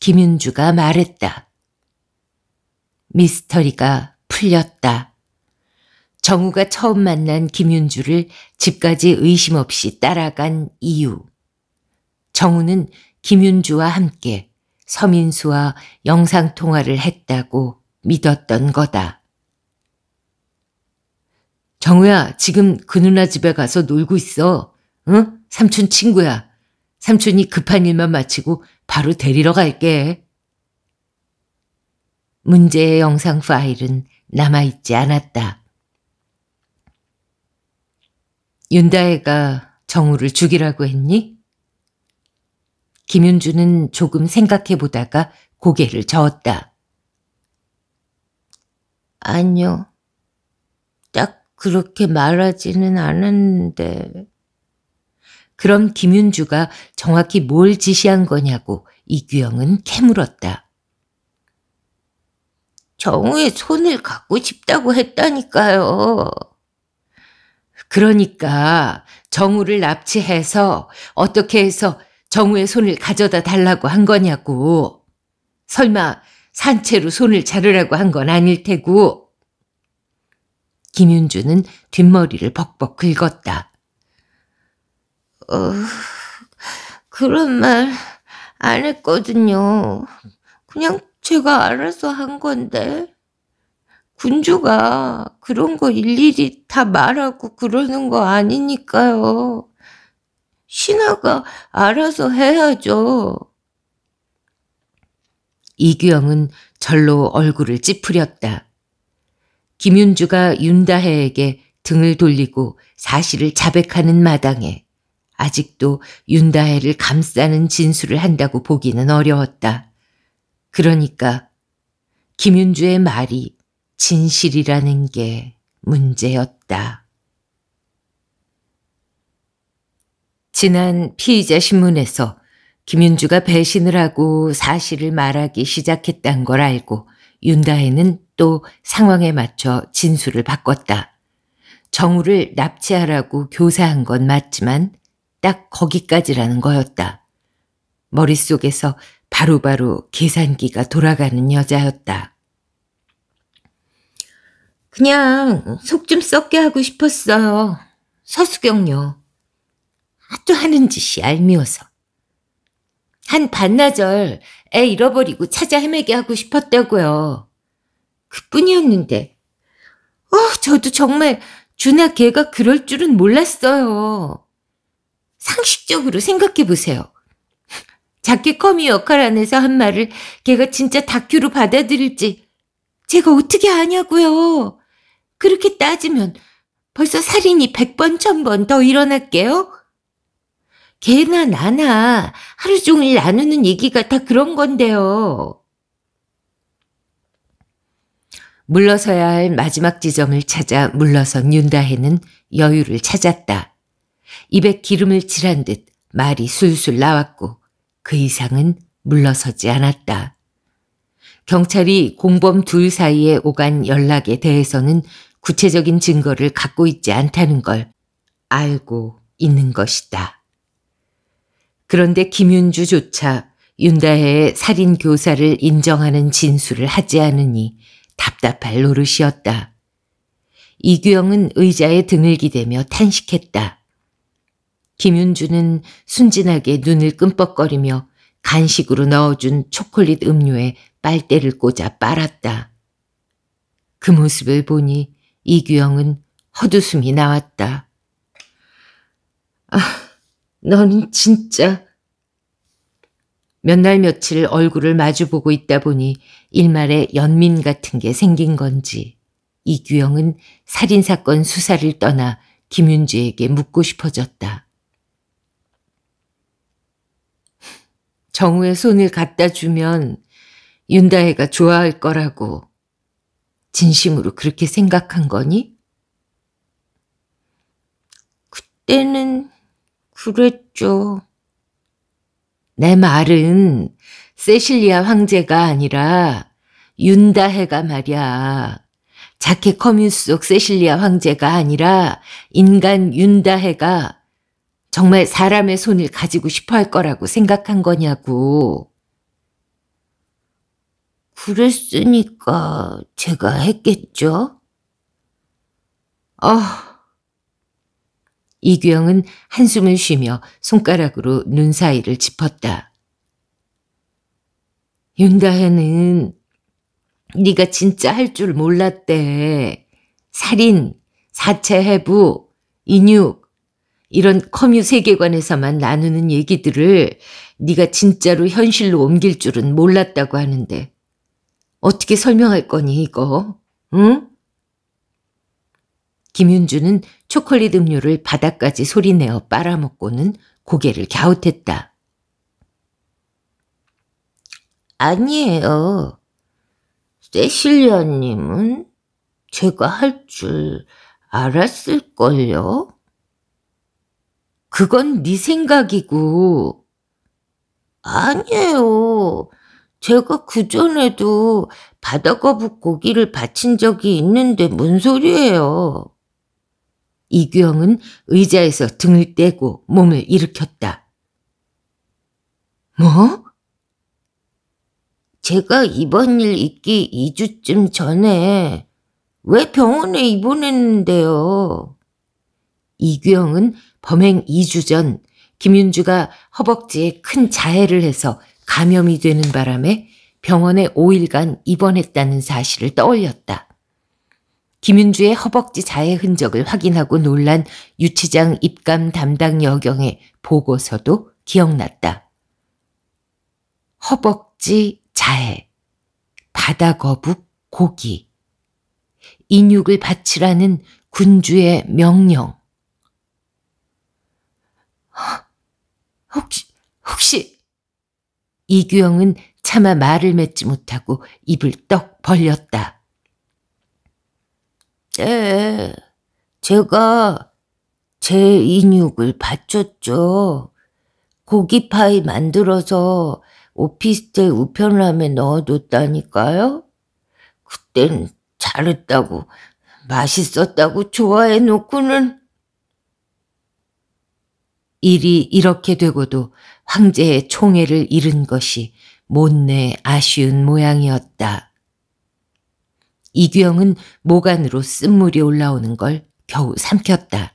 A: 김윤주가 말했다. 미스터리가 풀렸다. 정우가 처음 만난 김윤주를 집까지 의심 없이 따라간 이유. 정우는 김윤주와 함께 서민수와 영상통화를 했다고 믿었던 거다. 정우야, 지금 그 누나 집에 가서 놀고 있어. 응? 어? 삼촌 친구야. 삼촌이 급한 일만 마치고 바로 데리러 갈게. 문제의 영상 파일은 남아있지 않았다. 윤다혜가 정우를 죽이라고 했니? 김윤주는 조금 생각해 보다가 고개를 저었다. 아니요. 딱 그렇게 말하지는 않았는데. 그럼 김윤주가 정확히 뭘 지시한 거냐고 이규영은 캐물었다. 정우의 손을 갖고 싶다고 했다니까요. 그러니까 정우를 납치해서 어떻게 해서 정우의 손을 가져다 달라고 한 거냐고. 설마 산채로 손을 자르라고 한 건 아닐 테고. 김윤주는 뒷머리를 벅벅 긁었다. 어, 그런 말 안 했거든요. 그냥 제가 알아서 한 건데. 군주가 그런 거 일일이 다 말하고 그러는 거 아니니까요. 신하가 알아서 해야죠. 이규영은 절로 얼굴을 찌푸렸다. 김윤주가 윤다혜에게 등을 돌리고 사실을 자백하는 마당에 아직도 윤다혜를 감싸는 진술을 한다고 보기는 어려웠다. 그러니까 김윤주의 말이 진실이라는 게 문제였다. 지난 피의자 신문에서 김윤주가 배신을 하고 사실을 말하기 시작했단 걸 알고 윤다혜는 또 상황에 맞춰 진술을 바꿨다. 정우를 납치하라고 교사한 건 맞지만 딱 거기까지라는 거였다. 머릿속에서 바로바로 계산기가 돌아가는 여자였다. 그냥 속 좀 썩게 하고 싶었어요. 서수경요. 하도 하는 짓이 알미워서. 한 반나절 애 잃어버리고 찾아 헤매게 하고 싶었다고요. 그뿐이었는데 어, 저도 정말 준아 걔가 그럴 줄은 몰랐어요. 상식적으로 생각해 보세요. 자켓컴이 역할 안에서 한 말을 걔가 진짜 다큐로 받아들일지 제가 어떻게 아냐고요. 그렇게 따지면 벌써 살인이 백번천번 더 일어날게요. 걔나 나나 하루 종일 나누는 얘기가 다 그런 건데요. 물러서야 할 마지막 지점을 찾아 물러선 윤다혜는 여유를 찾았다. 입에 기름을 칠한 듯 말이 술술 나왔고 그 이상은 물러서지 않았다. 경찰이 공범 둘 사이에 오간 연락에 대해서는 구체적인 증거를 갖고 있지 않다는 걸 알고 있는 것이다. 그런데 김윤주조차 윤다혜의 살인 교사를 인정하는 진술을 하지 않으니 답답할 노릇이었다. 이규영은 의자에 등을 기대며 탄식했다. 김윤주는 순진하게 눈을 끔뻑거리며 간식으로 넣어준 초콜릿 음료에 빨대를 꽂아 빨았다. 그 모습을 보니 이규영은 헛웃음이 나왔다. 아, 너는 진짜... 몇 날 며칠 얼굴을 마주보고 있다 보니 일말의 연민 같은 게 생긴 건지 이규영은 살인사건 수사를 떠나 김윤주에게 묻고 싶어졌다. 정우의 손을 갖다 주면 윤다혜가 좋아할 거라고 진심으로 그렇게 생각한 거니? 그때는 그랬죠. 내 말은 세실리아 황제가 아니라 윤다혜가 말이야. 자켓 커뮤 속 세실리아 황제가 아니라 인간 윤다혜가 정말 사람의 손을 가지고 싶어 할 거라고 생각한 거냐고. 그랬으니까 제가 했겠죠? 어. 이규영은 한숨을 쉬며 손가락으로 눈 사이를 짚었다. 윤다혜는 네가 진짜 할 줄 몰랐대. 살인, 사체 해부, 인육, 이런 커뮤 세계관에서만 나누는 얘기들을 네가 진짜로 현실로 옮길 줄은 몰랐다고 하는데 어떻게 설명할 거니 이거? 응? 김윤주는 초콜릿 음료를 바닥까지 소리내어 빨아먹고는 고개를 갸웃했다. 아니에요. 세실리아님은 제가 할 줄 알았을걸요? 그건 네 생각이고. 아니에요. 제가 그전에도 바다거북 고기를 바친 적이 있는데 뭔 소리예요. 이규영은 의자에서 등을 떼고 몸을 일으켰다. 뭐? 제가 이번 일 있기 2주쯤 전에 왜 병원에 입원했는데요. 이규영은 범행 2주 전 김윤주가 허벅지에 큰 자해를 해서 감염이 되는 바람에 병원에 5일간 입원했다는 사실을 떠올렸다. 김윤주의 허벅지 자해 흔적을 확인하고 놀란 유치장 입감 담당 여경의 보고서도 기억났다. 허벅지 자해, 바다 거북 고기, 인육을 바치라는 군주의 명령. 혹시, 혹시. 이규영은 차마 말을 맺지 못하고 입을 떡 벌렸다. 네, 제가 제 인육을 바쳤죠. 고기파이 만들어서 오피스텔 우편함에 넣어뒀다니까요. 그땐 잘했다고, 맛있었다고 좋아해 놓고는 일이 이렇게 되고도 황제의 총애를 잃은 것이 못내 아쉬운 모양이었다. 이규영은 모 안으로 쓴물이 올라오는 걸 겨우 삼켰다.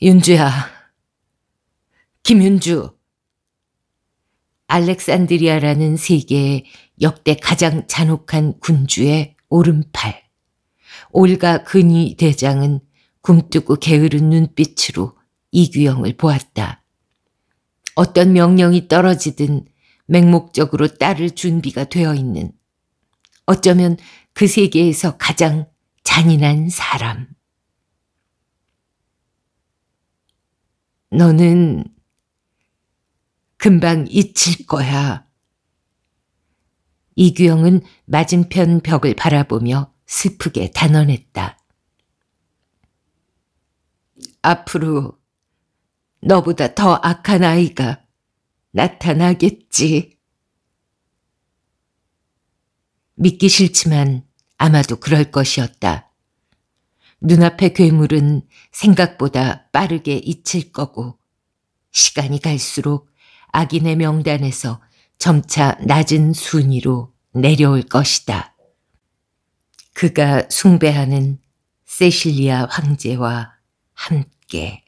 A: 윤주야. 김윤주. 알렉산드리아라는 세계의 역대 가장 잔혹한 군주의 오른팔. 올가 근위 대장은 굼뜨고 게으른 눈빛으로 이규영을 보았다. 어떤 명령이 떨어지든 맹목적으로 딸을 준비가 되어 있는 어쩌면 그 세계에서 가장 잔인한 사람. 너는 금방 잊힐 거야. 이규영은 맞은편 벽을 바라보며 슬프게 단언했다. 앞으로 너보다 더 악한 아이가 나타나겠지. 믿기 싫지만 아마도 그럴 것이었다. 눈앞의 괴물은 생각보다 빠르게 잊힐 거고 시간이 갈수록 악인의 명단에서 점차 낮은 순위로 내려올 것이다. 그가 숭배하는 세실리아 황제와 함께 깊게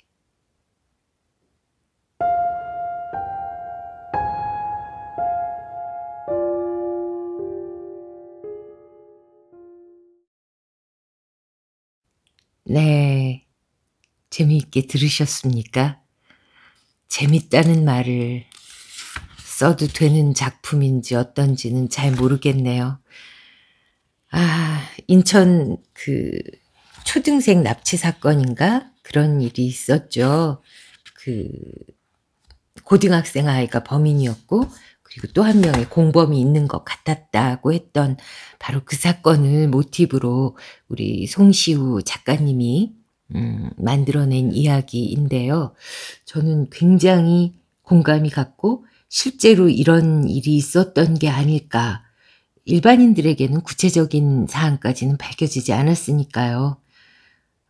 A: 네. 재미있게 들으셨습니까? 재밌다는 말을 써도 되는 작품인지 어떤지는 잘 모르겠네요. 아, 인천 그 초등생 납치 사건인가? 그런 일이 있었죠. 그 고등학생 아이가 범인이었고 그리고 또 한 명의 공범이 있는 것 같았다고 했던 바로 그 사건을 모티브로 우리 송시우 작가님이 음, 만들어낸 이야기인데요. 저는 굉장히 공감이 갔고 실제로 이런 일이 있었던 게 아닐까. 일반인들에게는 구체적인 사안까지는 밝혀지지 않았으니까요.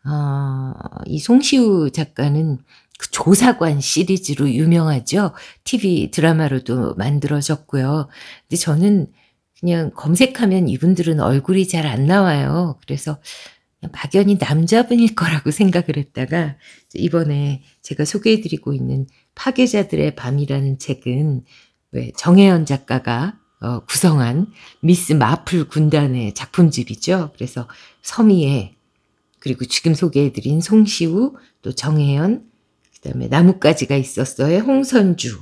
A: 어, 이 송시우 작가는 그 조사관 시리즈로 유명하죠. TV 드라마로도 만들어졌고요. 근데 저는 그냥 검색하면 이분들은 얼굴이 잘 안 나와요. 그래서 막연히 남자분일 거라고 생각을 했다가 이번에 제가 소개해드리고 있는 파괴자들의 밤이라는 책은 왜 정혜연 작가가 어, 구성한 미스 마플 군단의 작품집이죠. 그래서 섬이에 그리고 지금 소개해드린 송시우, 또 정혜연, 그 다음에 나뭇가지가 있었어요. 홍선주.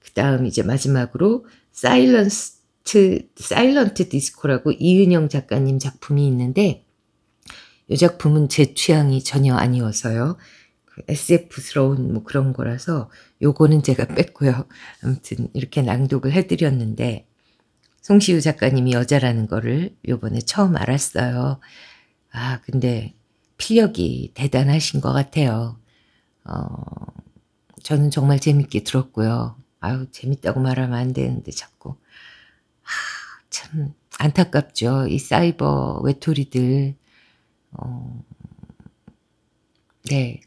A: 그 다음 이제 마지막으로 사일런트, 사일런트 디스코라고 이은영 작가님 작품이 있는데 이 작품은 제 취향이 전혀 아니어서요. 그 SF스러운 뭐 그런 거라서 요거는 제가 뺐고요. 아무튼 이렇게 낭독을 해드렸는데 송시우 작가님이 여자라는 거를 요번에 처음 알았어요. 아, 근데 필력이 대단하신 것 같아요. 어, 저는 정말 재밌게 들었고요. 아유, 재밌다고 말하면 안 되는데 자꾸. 하, 참 안타깝죠. 이 사이버 외톨이들. 어, 네.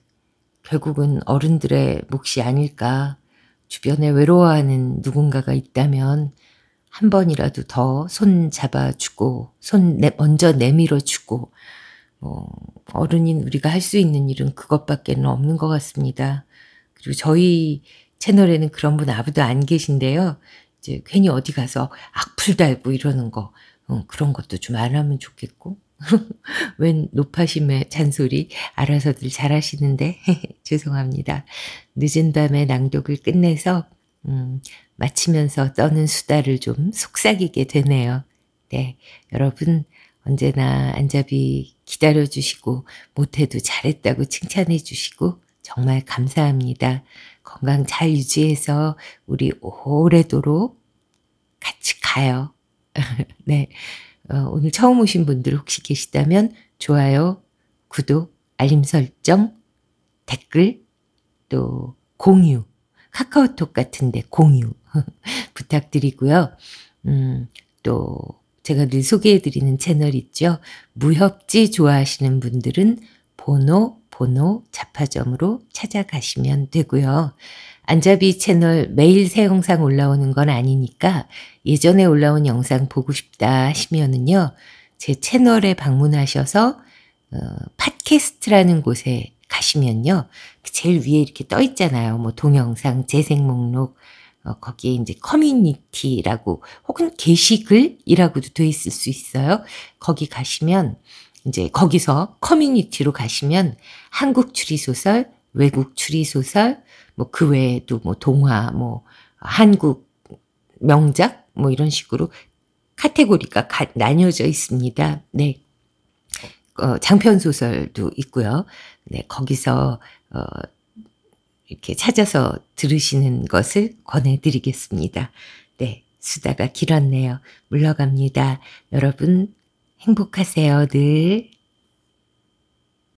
A: 결국은 어른들의 몫이 아닐까. 주변에 외로워하는 누군가가 있다면 한 번이라도 더 손 잡아주고 손 먼저 내밀어주고 뭐 어른인 우리가 할 수 있는 일은 그것밖에 는 없는 것 같습니다. 그리고 저희 채널에는 그런 분 아무도 안 계신데요. 이제 괜히 어디 가서 악플 달고 이러는 거 어, 그런 것도 좀 안 하면 좋겠고 웬 노파심의 잔소리 알아서들 잘하시는데 죄송합니다. 늦은 밤에 낭독을 끝내서 음, 마치면서 떠는 수다를 좀 속삭이게 되네요. 네, 여러분 언제나 안잡이 기다려주시고 못해도 잘했다고 칭찬해주시고 정말 감사합니다. 건강 잘 유지해서 우리 오래도록 같이 가요. 네, 어, 오늘 처음 오신 분들 혹시 계시다면 좋아요, 구독, 알림 설정, 댓글, 또 공유, 카카오톡 같은데 공유 부탁드리고요. 음, 또 제가 늘 소개해드리는 채널 있죠. 무협지 좋아하시는 분들은 번호, 번호, 자파점으로 찾아가시면 되고요. 안잡이 채널 매일 새 영상 올라오는 건 아니니까 예전에 올라온 영상 보고 싶다 하시면은요. 제 채널에 방문하셔서 어, 팟캐스트라는 곳에 가시면요. 제일 위에 이렇게 떠 있잖아요. 뭐 동영상, 재생 목록, 어, 거기에 이제 커뮤니티라고 혹은 게시글이라고도 돼 있을 수 있어요. 거기 가시면 이제 거기서 커뮤니티로 가시면 한국 추리소설, 외국 추리소설, 뭐 그 외에도 뭐 동화, 뭐 한국 명작 뭐 이런 식으로 카테고리가 가, 나뉘어져 있습니다. 네. 어, 장편 소설도 있고요. 네, 거기서 어, 이렇게 찾아서 들으시는 것을 권해드리겠습니다. 네, 수다가 길었네요. 물러갑니다. 여러분 행복하세요, 늘.